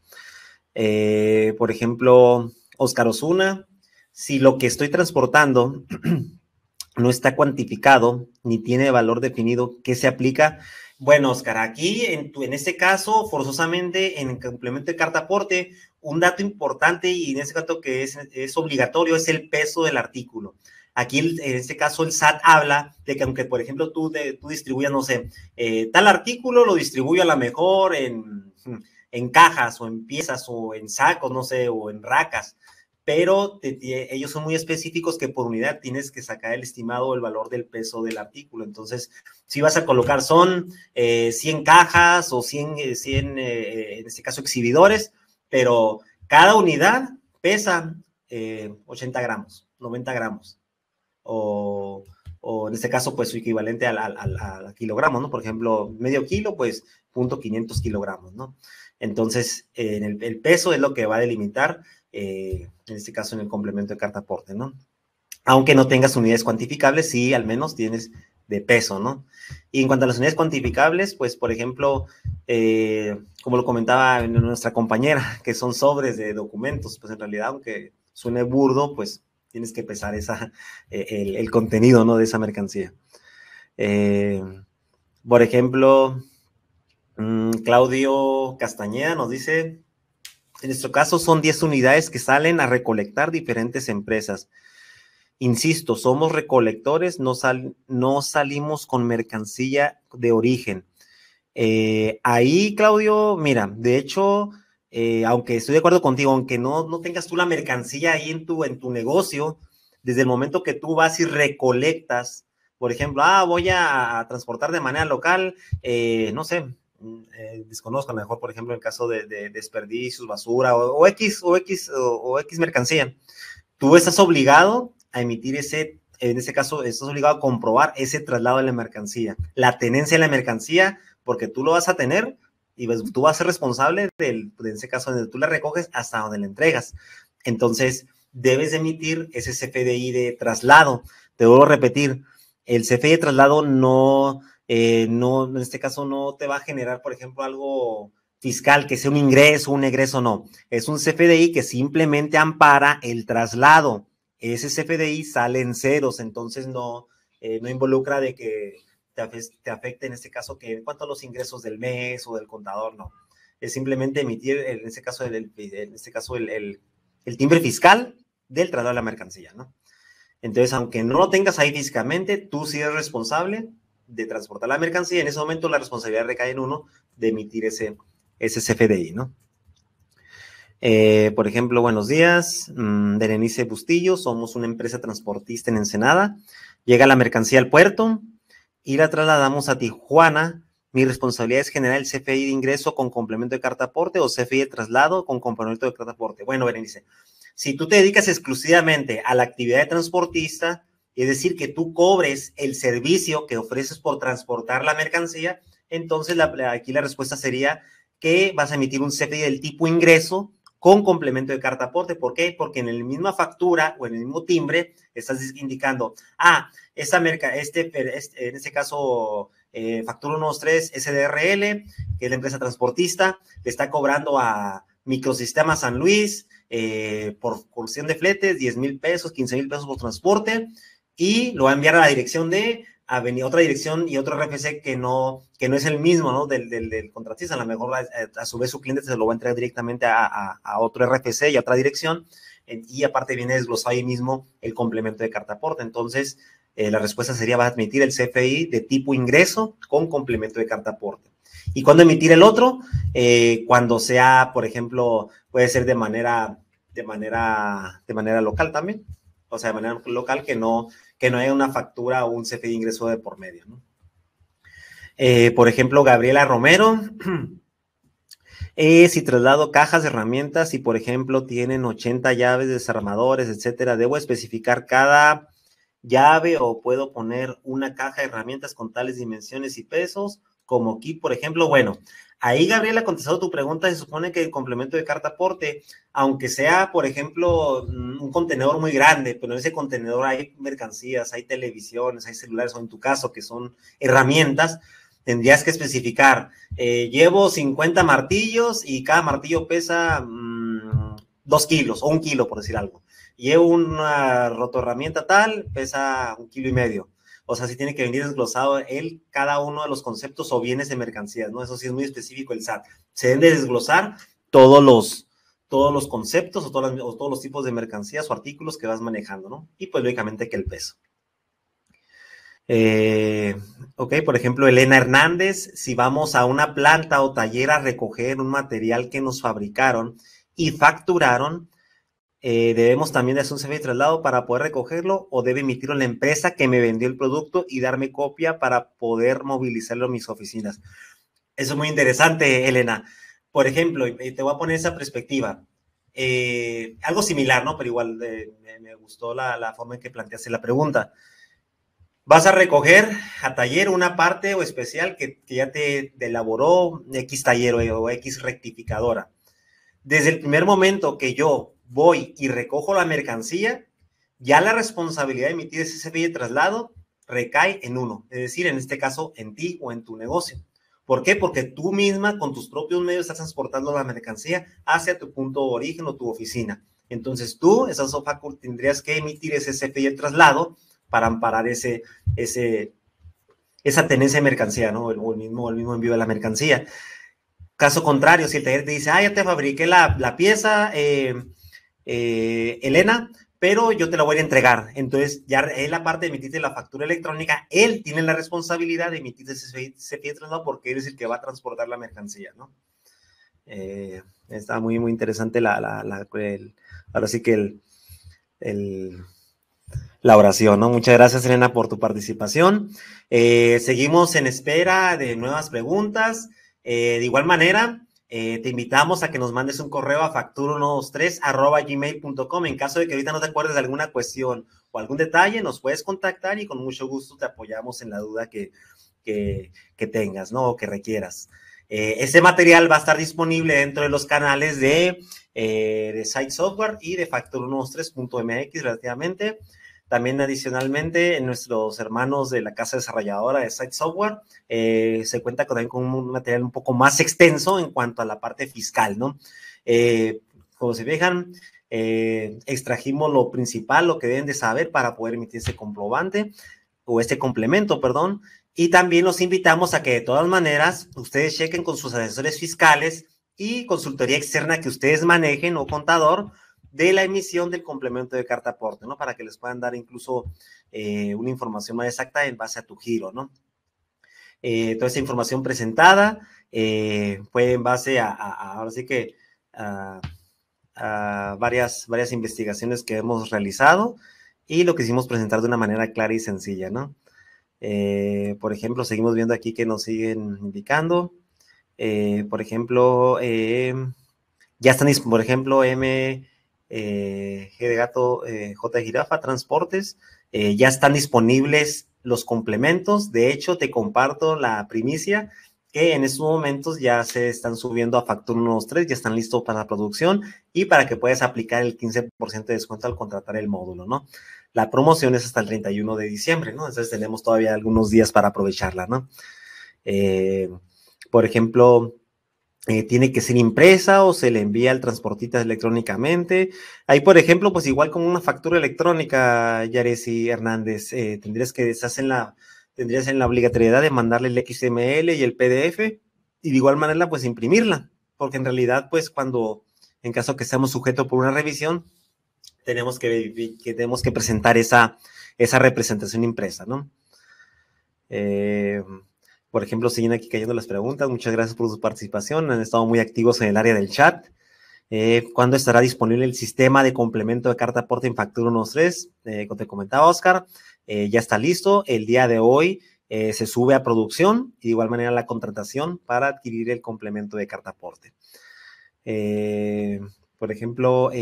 Eh, por ejemplo, Oscar Osuna, si lo que estoy transportando no está cuantificado ni tiene valor definido, ¿qué se aplica? Bueno, Oscar, aquí en, en este caso, forzosamente en el complemento de carta aporte, un dato importante y en este caso que es, es obligatorio es el peso del artículo. Aquí, en este caso, el SAT habla de que aunque, por ejemplo, tú, tú distribuyas, no sé, eh, tal artículo lo distribuyo a la mejor en en cajas o en piezas o en sacos, no sé, o en racas, pero ellos son muy específicos que por unidad tienes que sacar el estimado o el valor del peso del artículo. Entonces, si vas a colocar son 100 eh, cajas o 100, 100 eh, eh, en este caso, exhibidores, pero cada unidad pesa 80 gramos, 90 gramos, o, o, en este caso, pues su equivalente al, al kilogramo, ¿no? Por ejemplo, medio kilo, pues, punto 500 kilogramos, ¿no? Entonces, el, peso es lo que va a delimitar, eh, en este caso, en el complemento de carta aporte, ¿no? Aunque no tengas unidades cuantificables, sí, al menos tienes de peso, ¿no? Y en cuanto a las unidades cuantificables, pues, por ejemplo, eh, como lo comentaba nuestra compañera, que son sobres de documentos, pues en realidad, aunque suene burdo, pues tienes que pesar esa, eh, el, el, contenido, ¿no? De esa mercancía. por ejemplo, Mm, Claudio Castañeda nos dice, en nuestro caso son 10 unidades que salen a recolectar diferentes empresas. Insisto, somos recolectores, no, salimos con mercancía de origen. Eh, ahí, Claudio, mira, de hecho, eh, aunque estoy de acuerdo contigo, aunque no, tengas tú la mercancía ahí en tu, negocio, desde el momento que tú vas y recolectas, por ejemplo, ah, voy a, transportar de manera local, eh, no sé, eh, desconozco, a lo mejor, por ejemplo, en el caso de, desperdicios, basura o, X o X o, X mercancía, tú estás obligado a emitir ese, en ese caso, estás obligado a comprobar ese traslado de la mercancía, la tenencia de la mercancía, porque tú lo vas a tener y pues, tú vas a ser responsable del, en ese caso, donde tú la recoges hasta donde la entregas. Entonces, debes emitir ese CFDI de traslado. Te vuelvo a repetir, el CFDI de traslado no eh, no, en este caso no te va a generar, por ejemplo, algo fiscal que sea un ingreso, un egreso, no. Es un CFDI que simplemente ampara el traslado. Ese CFDI sale en ceros, entonces no, eh, no involucra de que te, afecte en este caso que en cuanto a los ingresos del mes o del contador, no. Es simplemente emitir, en este caso, el, en este caso timbre fiscal del traslado de la mercancía, ¿no? Entonces, aunque no lo tengas ahí físicamente, tú sí eres responsable de transportar la mercancía, en ese momento la responsabilidad recae en uno de emitir ese, ese CFDI, ¿no? Eh, por ejemplo, buenos días, mm, Berenice Bustillo, somos una empresa transportista en Ensenada. Llega la mercancía al puerto y la trasladamos a Tijuana. Mi responsabilidad es generar el CFI de ingreso con complemento de carta aporte o CFI de traslado con complemento de carta aporte. Bueno, Berenice, si tú te dedicas exclusivamente a la actividad de transportista, es decir, que tú cobres el servicio que ofreces por transportar la mercancía, entonces aquí la respuesta sería que vas a emitir un CFDI del tipo ingreso con complemento de carta aporte. ¿Por qué? Porque en la misma factura o en el mismo timbre estás indicando, ah, esta merca, este, este en este caso, eh, factura 123 SDRL, que es la empresa transportista, le está cobrando a Microsistema San Luis eh, por cuestión de fletes, 10 mil pesos, 15 mil pesos por transporte y lo va a enviar a la dirección de venir otra dirección y otro RFC que no, que no es el mismo, ¿no? Del, del, contratista. A lo mejor eh, eh, a, su vez su cliente se lo va a entregar directamente a, otro RFC y a otra dirección. Y aparte viene desglosado ahí mismo el complemento de carta aporte. Entonces, eh, la respuesta sería, va a admitir el CFI de tipo ingreso con complemento de carta aporte. ¿Y cuándo emitir el otro? cuando sea, por ejemplo, puede ser de manera, de manera, de manera local también. O sea, de manera local que no, que no haya una factura o un CFE de ingreso de por medio. ¿no? Eh, por ejemplo, Gabriela Romero. Eh, si traslado cajas, de herramientas, y, por ejemplo tienen 80 llaves, desarmadores, etcétera, ¿debo especificar cada llave o puedo poner una caja de herramientas con tales dimensiones y pesos? Como aquí, por ejemplo, bueno, Ahí, Gabriela, contestado tu pregunta, se supone que el complemento de carta aporte, aunque sea, por ejemplo, mm, un contenedor muy grande, pero en ese contenedor hay mercancías, hay televisiones, hay celulares, o en tu caso, que son herramientas, tendrías que especificar, eh, llevo 50 martillos y cada martillo pesa 2 mm, kilos o un kilo, por decir algo. Llevo una herramienta tal, pesa un kilo y medio. O sea, si tiene que venir desglosado él, cada uno de los conceptos o bienes de mercancías, ¿no? Eso sí es muy específico el SAT. Se deben desglosar todos los, todos los conceptos o, todos los tipos de mercancías o artículos que vas manejando, ¿no? Y pues lógicamente que el peso. Eh, ok, por ejemplo, Elena Hernández, si vamos a una planta o taller a recoger un material que nos fabricaron y facturaron, eh, debemos también hacer un CV traslado para poder recogerlo o debe emitirlo la empresa que me vendió el producto y darme copia para poder movilizarlo a mis oficinas. Eso es muy interesante, Elena. Por ejemplo, te voy a poner esa perspectiva. Eh, algo similar, ¿no? Pero igual eh, me, gustó la, forma en que planteaste la pregunta. Vas a recoger a taller una parte o especial que, ya te, te elaboró X taller o X rectificadora. Desde el primer momento que yo voy y recojo la mercancía, ya la responsabilidad de emitir ese CPI de traslado recae en uno, es decir, en este caso en ti o en tu negocio. ¿Por qué? Porque tú misma con tus propios medios estás transportando la mercancía hacia tu punto de origen o tu oficina. Entonces tú, esa sofa tendrías que emitir ese CFI de traslado para amparar ese, ese, esa tenencia de mercancía, ¿no? O el mismo, el mismo envío de la mercancía. Caso contrario, si el taller te dice, ah, ya te fabriqué la, la pieza, eh, eh, Elena, pero yo te la voy a entregar. Entonces, ya él, parte de emitirte la factura electrónica, él tiene la responsabilidad de emitirte ese, pie porque él es el que va a transportar la mercancía, ¿no? Eh, está muy, muy interesante la, ahora sí que el, la oración, ¿no? Muchas gracias, Elena, por tu participación. Eh, seguimos en espera de nuevas preguntas. de igual manera, eh, te invitamos a que nos mandes un correo a factura123.gmail.com. En caso de que ahorita no te acuerdes de alguna cuestión o algún detalle, nos puedes contactar y con mucho gusto te apoyamos en la duda que, que, tengas, ¿no? O que requieras. Eh, ese este material va a estar disponible dentro de los canales de, eh, de Site Software y de factura 123mx relativamente. También adicionalmente, nuestros hermanos de la casa desarrolladora de Site Software eh, se cuenta también con un material un poco más extenso en cuanto a la parte fiscal, ¿no? Eh, como se fijan, eh, extrajimos lo principal, lo que deben de saber para poder emitir ese comprobante o este complemento, perdón. Y también los invitamos a que de todas maneras ustedes chequen con sus asesores fiscales y consultoría externa que ustedes manejen o contador de la emisión del complemento de carta aporte, ¿no? Para que les puedan dar incluso eh, una información más exacta en base a tu giro, ¿no? Eh, toda esa información presentada eh, fue en base a, ahora sí que, a, varias, varias investigaciones que hemos realizado y lo quisimos presentar de una manera clara y sencilla, ¿no? por ejemplo, seguimos viendo aquí que nos siguen indicando. por ejemplo, ya están, por ejemplo, M. Eh, G de gato, eh, J de jirafa, transportes. Eh, ya están disponibles los complementos. De hecho, te comparto la primicia que en estos momentos ya se están subiendo a Factura 3, ya están listos para la producción y para que puedas aplicar el 15% de descuento al contratar el módulo, ¿no? La promoción es hasta el 31 de diciembre, ¿no? Entonces tenemos todavía algunos días para aprovecharla, ¿no? por ejemplo, eh, tiene que ser impresa o se le envía al transportista electrónicamente. Ahí, por ejemplo, pues igual con una factura electrónica, y Hernández, eh, tendrías que deshacer la, tendrías en la obligatoriedad de mandarle el XML y el PDF y de igual manera pues imprimirla, porque en realidad pues cuando, en caso que seamos sujetos por una revisión, tenemos que, que tenemos que presentar esa, esa representación impresa, ¿no? Eh, por ejemplo, siguen aquí cayendo las preguntas. Muchas gracias por su participación. Han estado muy activos en el área del chat. Eh, ¿Cuándo estará disponible el sistema de complemento de carta aporte en factura 123? Eh, como te comentaba Oscar, eh, ya está listo. El día de hoy eh, se sube a producción y de igual manera la contratación para adquirir el complemento de carta aporte. por ejemplo,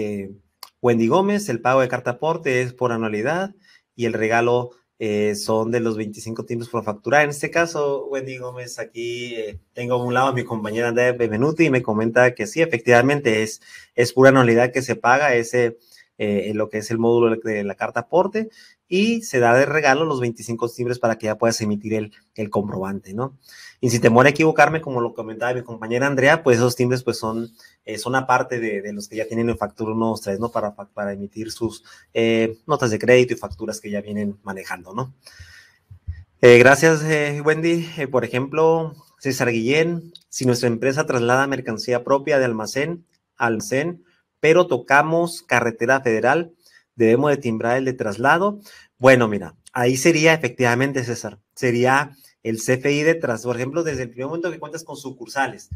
Wendy Gómez, el pago de carta aporte es por anualidad y el regalo eh, son de los 25 tiempos por facturar. En este caso, Wendy Gómez, aquí eh, tengo a un lado a mi compañera de Benvenuti y me comenta que sí, efectivamente es, es pura anualidad que se paga ese, eh, lo que es el módulo de la carta aporte y se da de regalo los 25 timbres para que ya puedas emitir el, comprobante, ¿no? Y si temor a equivocarme, como lo comentaba mi compañera Andrea, pues esos timbres pues son, eh, aparte de, los que ya tienen en factura 1, 2, 3, ¿no? Para, para emitir sus eh, notas de crédito y facturas que ya vienen manejando, ¿no? Eh, gracias, Wendy. por ejemplo, César Guillén, si nuestra empresa traslada mercancía propia de almacén al almacén, e pero tocamos carretera federal, debemos de timbrar el de traslado. Bueno, mira, ahí sería efectivamente, César, sería el CFI de traslado, por ejemplo, desde el primer momento que cuentas con sucursales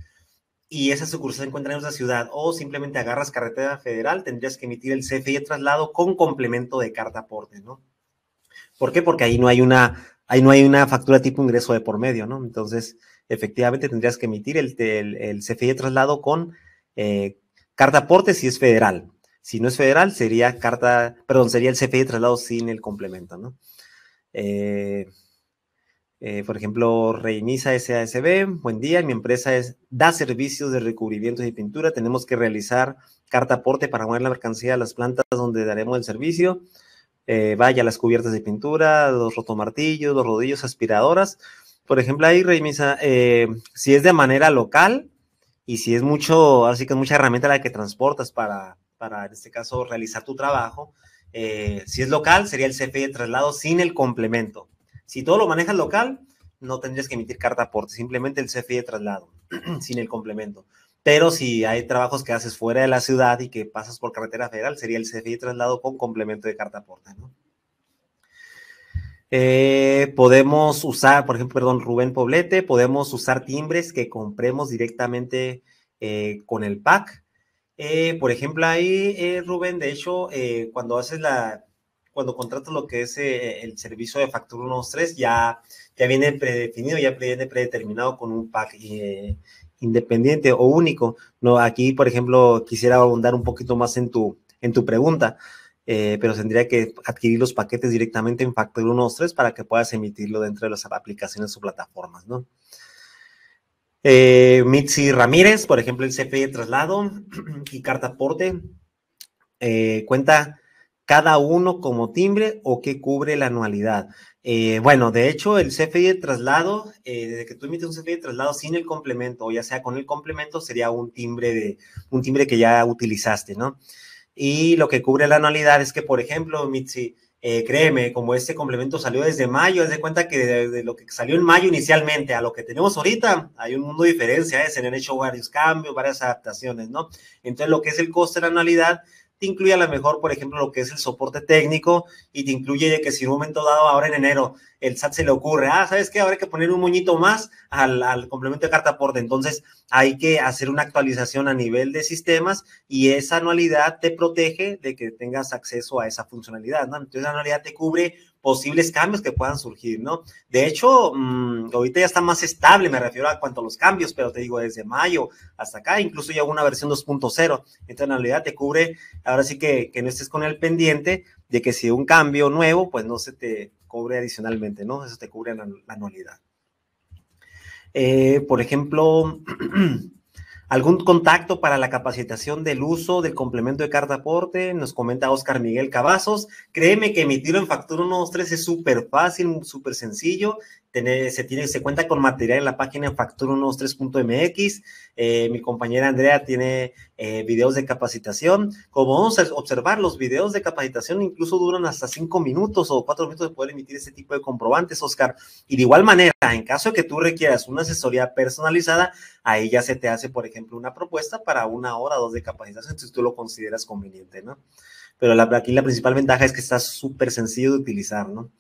y esa sucursal se encuentra en otra ciudad o simplemente agarras carretera federal, tendrías que emitir el CFI de traslado con complemento de carta aporte, ¿no? ¿Por qué? Porque ahí no hay una, ahí no hay una factura tipo ingreso de por medio, ¿no? Entonces, efectivamente tendrías que emitir el, el, CFI de traslado con eh, carta aporte si es federal si no es federal, sería carta, perdón, sería el CFE de traslado sin el complemento, ¿no? Eh, eh, por ejemplo, Reiniza SASB, buen día, mi empresa es, da servicios de recubrimiento y pintura, tenemos que realizar carta aporte para mover la mercancía a las plantas donde daremos el servicio, eh, vaya las cubiertas de pintura, los rotomartillos, los rodillos, aspiradoras, por ejemplo, ahí Reiniza, si es de manera local y si es mucho, así que es mucha herramienta la que transportas para, para, en este caso, realizar tu trabajo. Eh, si es local, sería el CFI de traslado sin el complemento. Si todo lo manejas local, no tendrías que emitir carta aporte, simplemente el CFI de traslado, sin el complemento. Pero si hay trabajos que haces fuera de la ciudad y que pasas por carretera federal, sería el CFI de traslado con complemento de carta aporte, eh, podemos usar, por ejemplo, perdón, Rubén Poblete, podemos usar timbres que compremos directamente eh, con el PAC eh, por ejemplo, ahí, eh, Rubén, de hecho, eh, cuando haces la, cuando contratas lo que es el servicio de factura 123, ya, ya viene predefinido, ya viene predeterminado con un pack independiente o único. No, aquí, por ejemplo, quisiera abundar un poquito más en tu, en tu pregunta. pero tendría que adquirir los paquetes directamente en Factor tres para que puedas emitirlo dentro de las aplicaciones o plataformas, ¿no? Eh, Mitzi Ramírez, por ejemplo, el CFI e de traslado y carta aporte. Eh, cuenta cada uno como timbre o qué cubre la anualidad. Eh, bueno, de hecho, el CFI e de traslado, desde que tú emites un CFI e de traslado sin el complemento, o ya sea con el complemento, sería un timbre de un timbre que ya utilizaste, ¿no? Y lo que cubre la anualidad es que, por ejemplo, Mitzi, eh, créeme, como este complemento salió desde mayo, haz de cuenta que de, lo que salió en mayo inicialmente a lo que tenemos ahorita, hay un mundo de diferencia, se han hecho varios cambios, varias adaptaciones, ¿no? Entonces, lo que es el costo de la anualidad te incluye a lo mejor, por ejemplo, lo que es el soporte técnico y te incluye de que si en un momento dado, ahora en enero, el SAT se le ocurre, ah, ¿sabes qué? Habrá que poner un moñito más al, complemento de carta aporte. Entonces, hay que hacer una actualización a nivel de sistemas y esa anualidad te protege de que tengas acceso a esa funcionalidad, ¿no? Entonces, la anualidad te cubre posibles cambios que puedan surgir, ¿no? De hecho, mm, ahorita ya está más estable, me refiero a cuanto a los cambios, pero te digo, desde mayo hasta acá, incluso ya una versión 2.0, entonces en realidad te cubre, ahora sí que, que no estés con el pendiente de que si un cambio nuevo, pues no se te cobre adicionalmente, ¿no? Eso te cubre la, anualidad. Eh, por ejemplo, ¿Algún contacto para la capacitación del uso del complemento de carta aporte? Nos comenta Oscar Miguel Cavazos. Créeme que emitirlo en Factura 3 es súper fácil, súper sencillo se, tiene, se cuenta con material en la página factura123.mx. Eh, mi compañera Andrea tiene eh, videos de capacitación. Como vamos a observar, los videos de capacitación incluso duran hasta cinco minutos o cuatro minutos de poder emitir ese tipo de comprobantes, Oscar. Y de igual manera, en caso de que tú requieras una asesoría personalizada, ahí ya se te hace, por ejemplo, una propuesta para una hora o dos de capacitación, si tú lo consideras conveniente, ¿no? Pero la, aquí la principal ventaja es que está súper sencillo de utilizar, ¿no?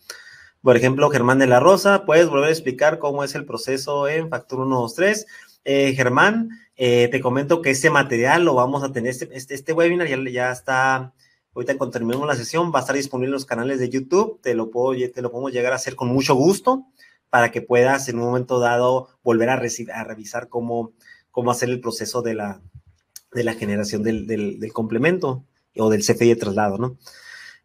Por ejemplo, Germán de la Rosa, ¿puedes volver a explicar cómo es el proceso en Factor 123? Eh, Germán, eh, te comento que este material lo vamos a tener, este, este, este webinar ya, está, ahorita cuando terminemos la sesión, va a estar disponible en los canales de YouTube, te lo, puedo, te lo podemos llegar a hacer con mucho gusto para que puedas en un momento dado volver a, revisar cómo, cómo hacer el proceso de la, de la generación del, complemento o del CFI de traslado, ¿no?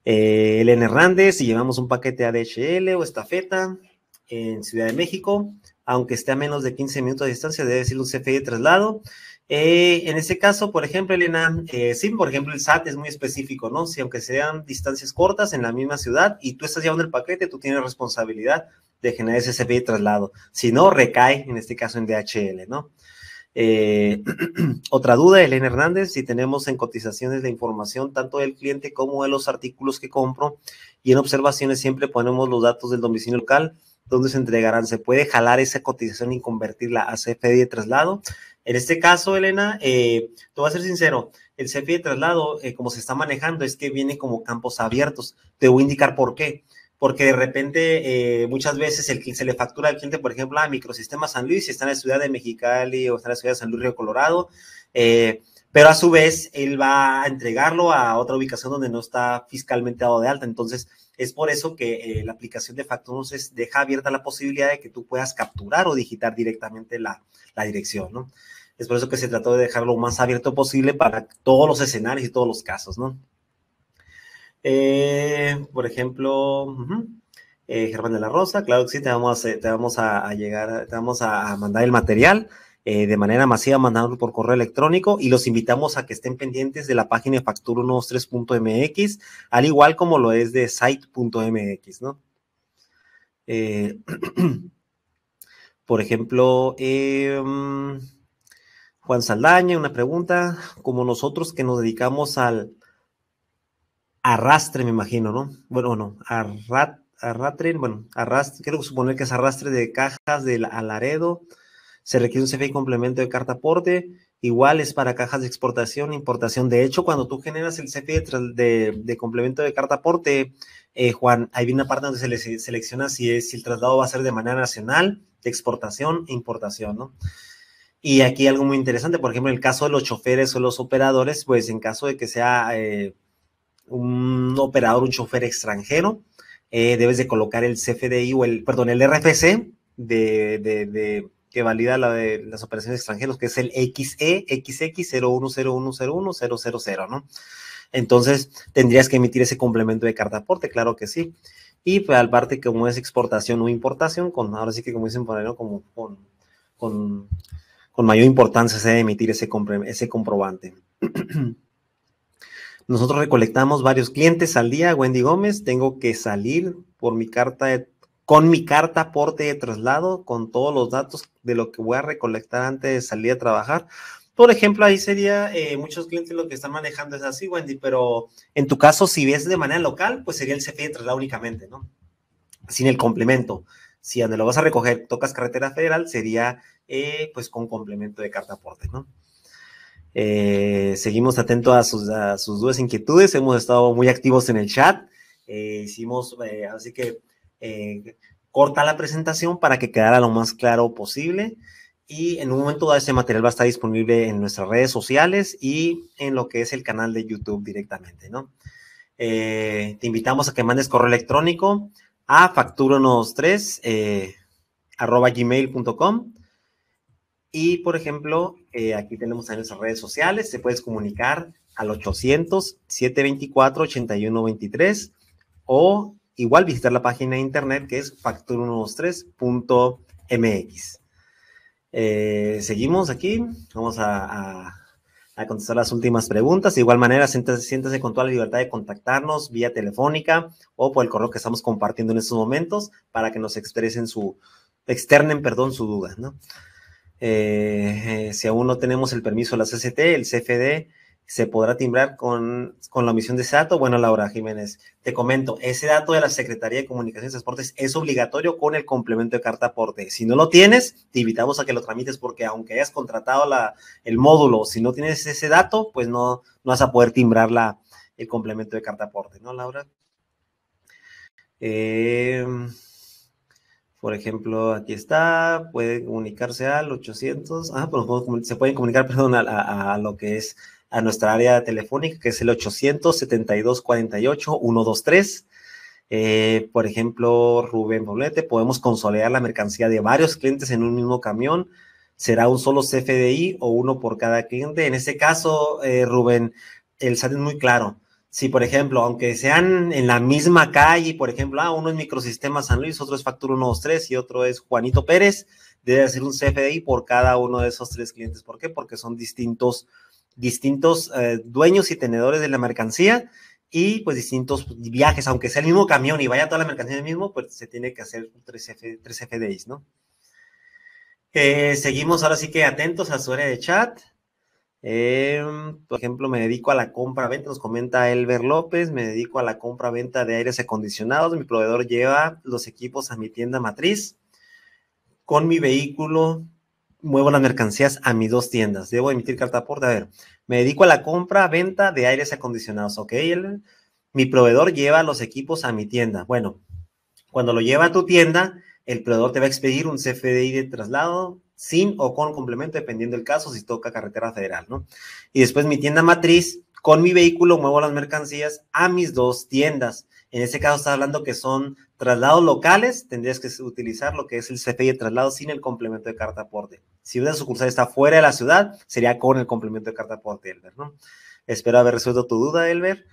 Eh, Elena Hernández, si llevamos un paquete ADHL o estafeta en Ciudad de México, aunque esté a menos de 15 minutos de distancia, debe ser un CFI de traslado. Eh, en ese caso, por ejemplo, Elena, eh, sí, por ejemplo, el SAT es muy específico, ¿no? Si aunque sean distancias cortas en la misma ciudad y tú estás llevando el paquete, tú tienes responsabilidad de generar ese CFE de traslado. Si no, recae, en este caso, en DHL, ¿no? Eh, otra duda, Elena Hernández, si tenemos en cotizaciones la información tanto del cliente como de los artículos que compro y en observaciones siempre ponemos los datos del domicilio local donde se entregarán. ¿Se puede jalar esa cotización y convertirla a CFD de traslado? En este caso, Elena, eh, te voy a ser sincero, el CFD de traslado, eh, como se está manejando, es que viene como campos abiertos. Te voy a indicar por qué porque de repente eh, muchas veces el que se le factura al cliente, por ejemplo, a ah, Microsistema San Luis, si está en la ciudad de Mexicali o está en la ciudad de San Luis Río Colorado, eh, pero a su vez él va a entregarlo a otra ubicación donde no está fiscalmente dado de alta. Entonces, es por eso que eh, la aplicación de Factonos deja abierta la posibilidad de que tú puedas capturar o digitar directamente la, la dirección, ¿no? Es por eso que se trató de dejarlo lo más abierto posible para todos los escenarios y todos los casos, ¿no? Eh, por ejemplo, eh, Germán de la Rosa, claro que sí, te vamos, a, llegar, te vamos a, mandar el material eh, de manera masiva, mandándolo por correo electrónico y los invitamos a que estén pendientes de la página de factura123.mx, al igual como lo es de site.mx, ¿no? por ejemplo, mm, Juan Saldaña, una pregunta, como nosotros que nos dedicamos al arrastre, me imagino, ¿no? Bueno, no, arrat, arrastre, bueno, arrastre, quiero suponer que es arrastre de cajas del alaredo, se requiere un CFI complemento de carta aporte, igual es para cajas de exportación, importación. De hecho, cuando tú generas el CFI de, complemento de carta aporte, eh, Juan, ahí viene una parte donde se le selecciona si, es, si el traslado va a ser de manera nacional, de exportación e importación, ¿no? Y aquí algo muy interesante, por ejemplo, en el caso de los choferes o los operadores, pues en caso de que sea eh, un operador, un chofer extranjero, eh, debes de colocar el CFDI o el, perdón, el RFC de, que valida la de las operaciones extranjeros, que es el XE, XX 010101000, ¿no? Entonces, tendrías que emitir ese complemento de carta aporte, claro que sí. Y pues, parte que como es exportación o importación, con, ahora sí que como dicen por ahí, Como con, mayor importancia se debe emitir ese, ese comprobante. Nosotros recolectamos varios clientes al día. Wendy Gómez, tengo que salir por mi carta con mi carta aporte de traslado, con todos los datos de lo que voy a recolectar antes de salir a trabajar. Por ejemplo, ahí sería eh, muchos clientes lo que están manejando es así, Wendy, pero en tu caso, si ves de manera local, pues sería el CFE de traslado únicamente, ¿no? Sin el complemento. Si donde lo vas a recoger tocas carretera federal, sería eh, pues con complemento de carta aporte, ¿no? Eh, seguimos atentos a sus, dudas sus e inquietudes. Hemos estado muy activos en el chat. Eh, hicimos, eh, así que corta la presentación para que quedara lo más claro posible. Y en un momento dado, ese material va a estar disponible en nuestras redes sociales y en lo que es el canal de YouTube directamente, te invitamos a que mandes correo electrónico a facturonos3 arroba gmail.com y, por ejemplo, eh, aquí tenemos también nuestras redes sociales, Se puedes comunicar al 800-724-8123 o igual visitar la página de internet que es factura123.mx. Eh, seguimos aquí, vamos a, contestar las últimas preguntas. De igual manera, se siéntase, con toda la libertad de contactarnos vía telefónica o por el correo que estamos compartiendo en estos momentos para que nos expresen su, externen, perdón, su duda, ¿no? Eh, eh, si aún no tenemos el permiso de la CCT, el CFD se podrá timbrar con, con la omisión de ese dato. Bueno, Laura Jiménez, te comento, ese dato de la Secretaría de Comunicaciones y Transportes es obligatorio con el complemento de carta aporte. Si no lo tienes, te invitamos a que lo tramites porque aunque hayas contratado la, el módulo, si no tienes ese dato, pues no, no vas a poder timbrar la, el complemento de carta aporte, ¿no, Laura? Eh, por ejemplo, aquí está, puede comunicarse al 800, ah, pues, se pueden comunicar, perdón, a, lo que es a nuestra área telefónica, que es el 800 48 123 por ejemplo, Rubén Poblete, podemos consolidar la mercancía de varios clientes en un mismo camión. ¿Será un solo CFDI o uno por cada cliente? En ese caso, eh, Rubén, el SAT es muy claro si, por ejemplo, aunque sean en la misma calle, por ejemplo, ah, uno es Microsistema San Luis, otro es Factura 123 y otro es Juanito Pérez, debe hacer un CFDI por cada uno de esos tres clientes. ¿Por qué? Porque son distintos, distintos eh, dueños y tenedores de la mercancía y pues distintos viajes, aunque sea el mismo camión y vaya toda la mercancía del mismo, pues se tiene que hacer tres, F, ¿no? Eh, seguimos ahora sí que atentos a su área de chat. Eh, por ejemplo, me dedico a la compra-venta, nos comenta Elber López, me dedico a la compra-venta de aires acondicionados, mi proveedor lleva los equipos a mi tienda matriz, con mi vehículo muevo las mercancías a mis dos tiendas, debo emitir carta aporte, a ver, me dedico a la compra-venta de aires acondicionados, ¿ok? mi proveedor lleva los equipos a mi tienda. Bueno, cuando lo lleva a tu tienda, el proveedor te va a expedir un CFDI de traslado sin o con complemento, dependiendo del caso, si toca carretera federal, ¿no? Y después mi tienda matriz, con mi vehículo muevo las mercancías a mis dos tiendas. En ese caso estás hablando que son traslados locales, tendrías que utilizar lo que es el CFI de traslado sin el complemento de carta aporte. Si una sucursal está fuera de la ciudad, sería con el complemento de carta aporte, Elber, ¿no? Espero haber resuelto tu duda, Elber.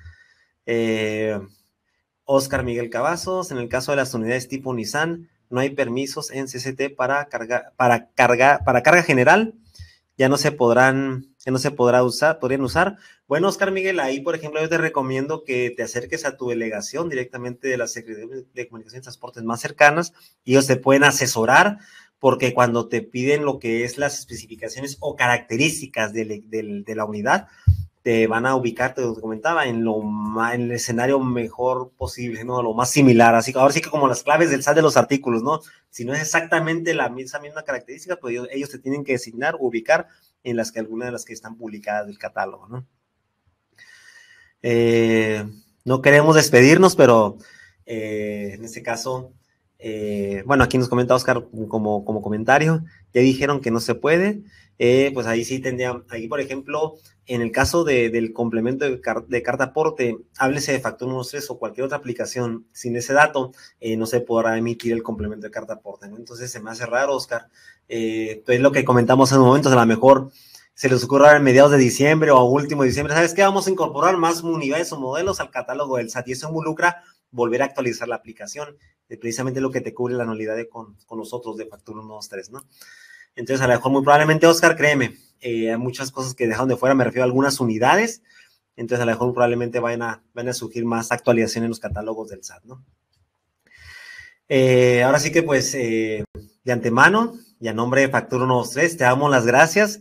Oscar eh, Miguel Cavazos, en el caso de las unidades tipo Nissan, no hay permisos en CCT para carga, para para carga general, ya no se podrán, ya no se podrá usar, podrían usar. Bueno, Oscar Miguel, ahí por ejemplo yo te recomiendo que te acerques a tu delegación directamente de la Secretaría de Comunicación y Transportes más cercanas, y ellos te pueden asesorar, porque cuando te piden lo que es las especificaciones o características de la unidad, te van a ubicar, te comentaba, en, lo en el escenario mejor posible, ¿no? Lo más similar. Así que ahora sí que como las claves del sal de los artículos, ¿no? Si no es exactamente la, esa misma característica, pues ellos, te tienen que designar, ubicar en las que algunas de las que están publicadas del catálogo, ¿no? Eh, no queremos despedirnos, pero eh, en este caso eh, bueno, aquí nos comenta Oscar como, como comentario, ya dijeron que no se puede, eh, pues ahí sí tendría, ahí por ejemplo, en el caso de, del complemento de, de, carta aporte, háblese de Factor 13 o cualquier otra aplicación, sin ese dato eh, no se podrá emitir el complemento de carta aporte, Entonces se me hace raro, Oscar, pues lo que comentamos en momentos, a lo mejor se les ocurra en mediados de diciembre o último de diciembre, ¿sabes qué? Vamos a incorporar más unidades o modelos al catálogo del SAT y eso involucra volver a actualizar la aplicación, de eh, precisamente lo que te cubre la anualidad con, con, nosotros de Factura 123, ¿no? Entonces, a lo mejor, muy probablemente, Oscar, créeme, eh, hay muchas cosas que dejaron de fuera, me refiero a algunas unidades, entonces a lo mejor probablemente vayan a, a surgir más actualizaciones en los catálogos del SAT, ¿no? Eh, ahora sí que, pues, de antemano y a nombre de Factura 123, te damos las gracias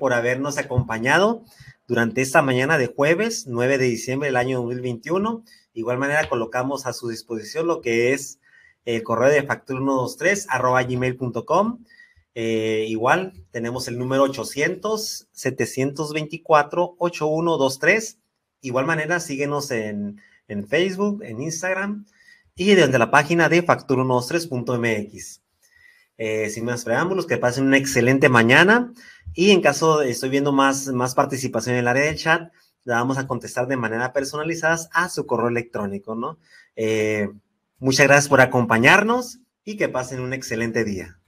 por habernos acompañado durante esta mañana de jueves 9 de diciembre del año 2021 igual manera, colocamos a su disposición lo que es el correo de factura123 arroba gmail.com. Eh, igual tenemos el número 800-724-8123. Igual manera, síguenos en, Facebook, en Instagram y desde la página de factura123.mx. Eh, sin más preámbulos, que pasen una excelente mañana. Y en caso de, estoy viendo más, más participación en el área del chat, le vamos a contestar de manera personalizada a su correo electrónico, ¿no? Eh, muchas gracias por acompañarnos y que pasen un excelente día.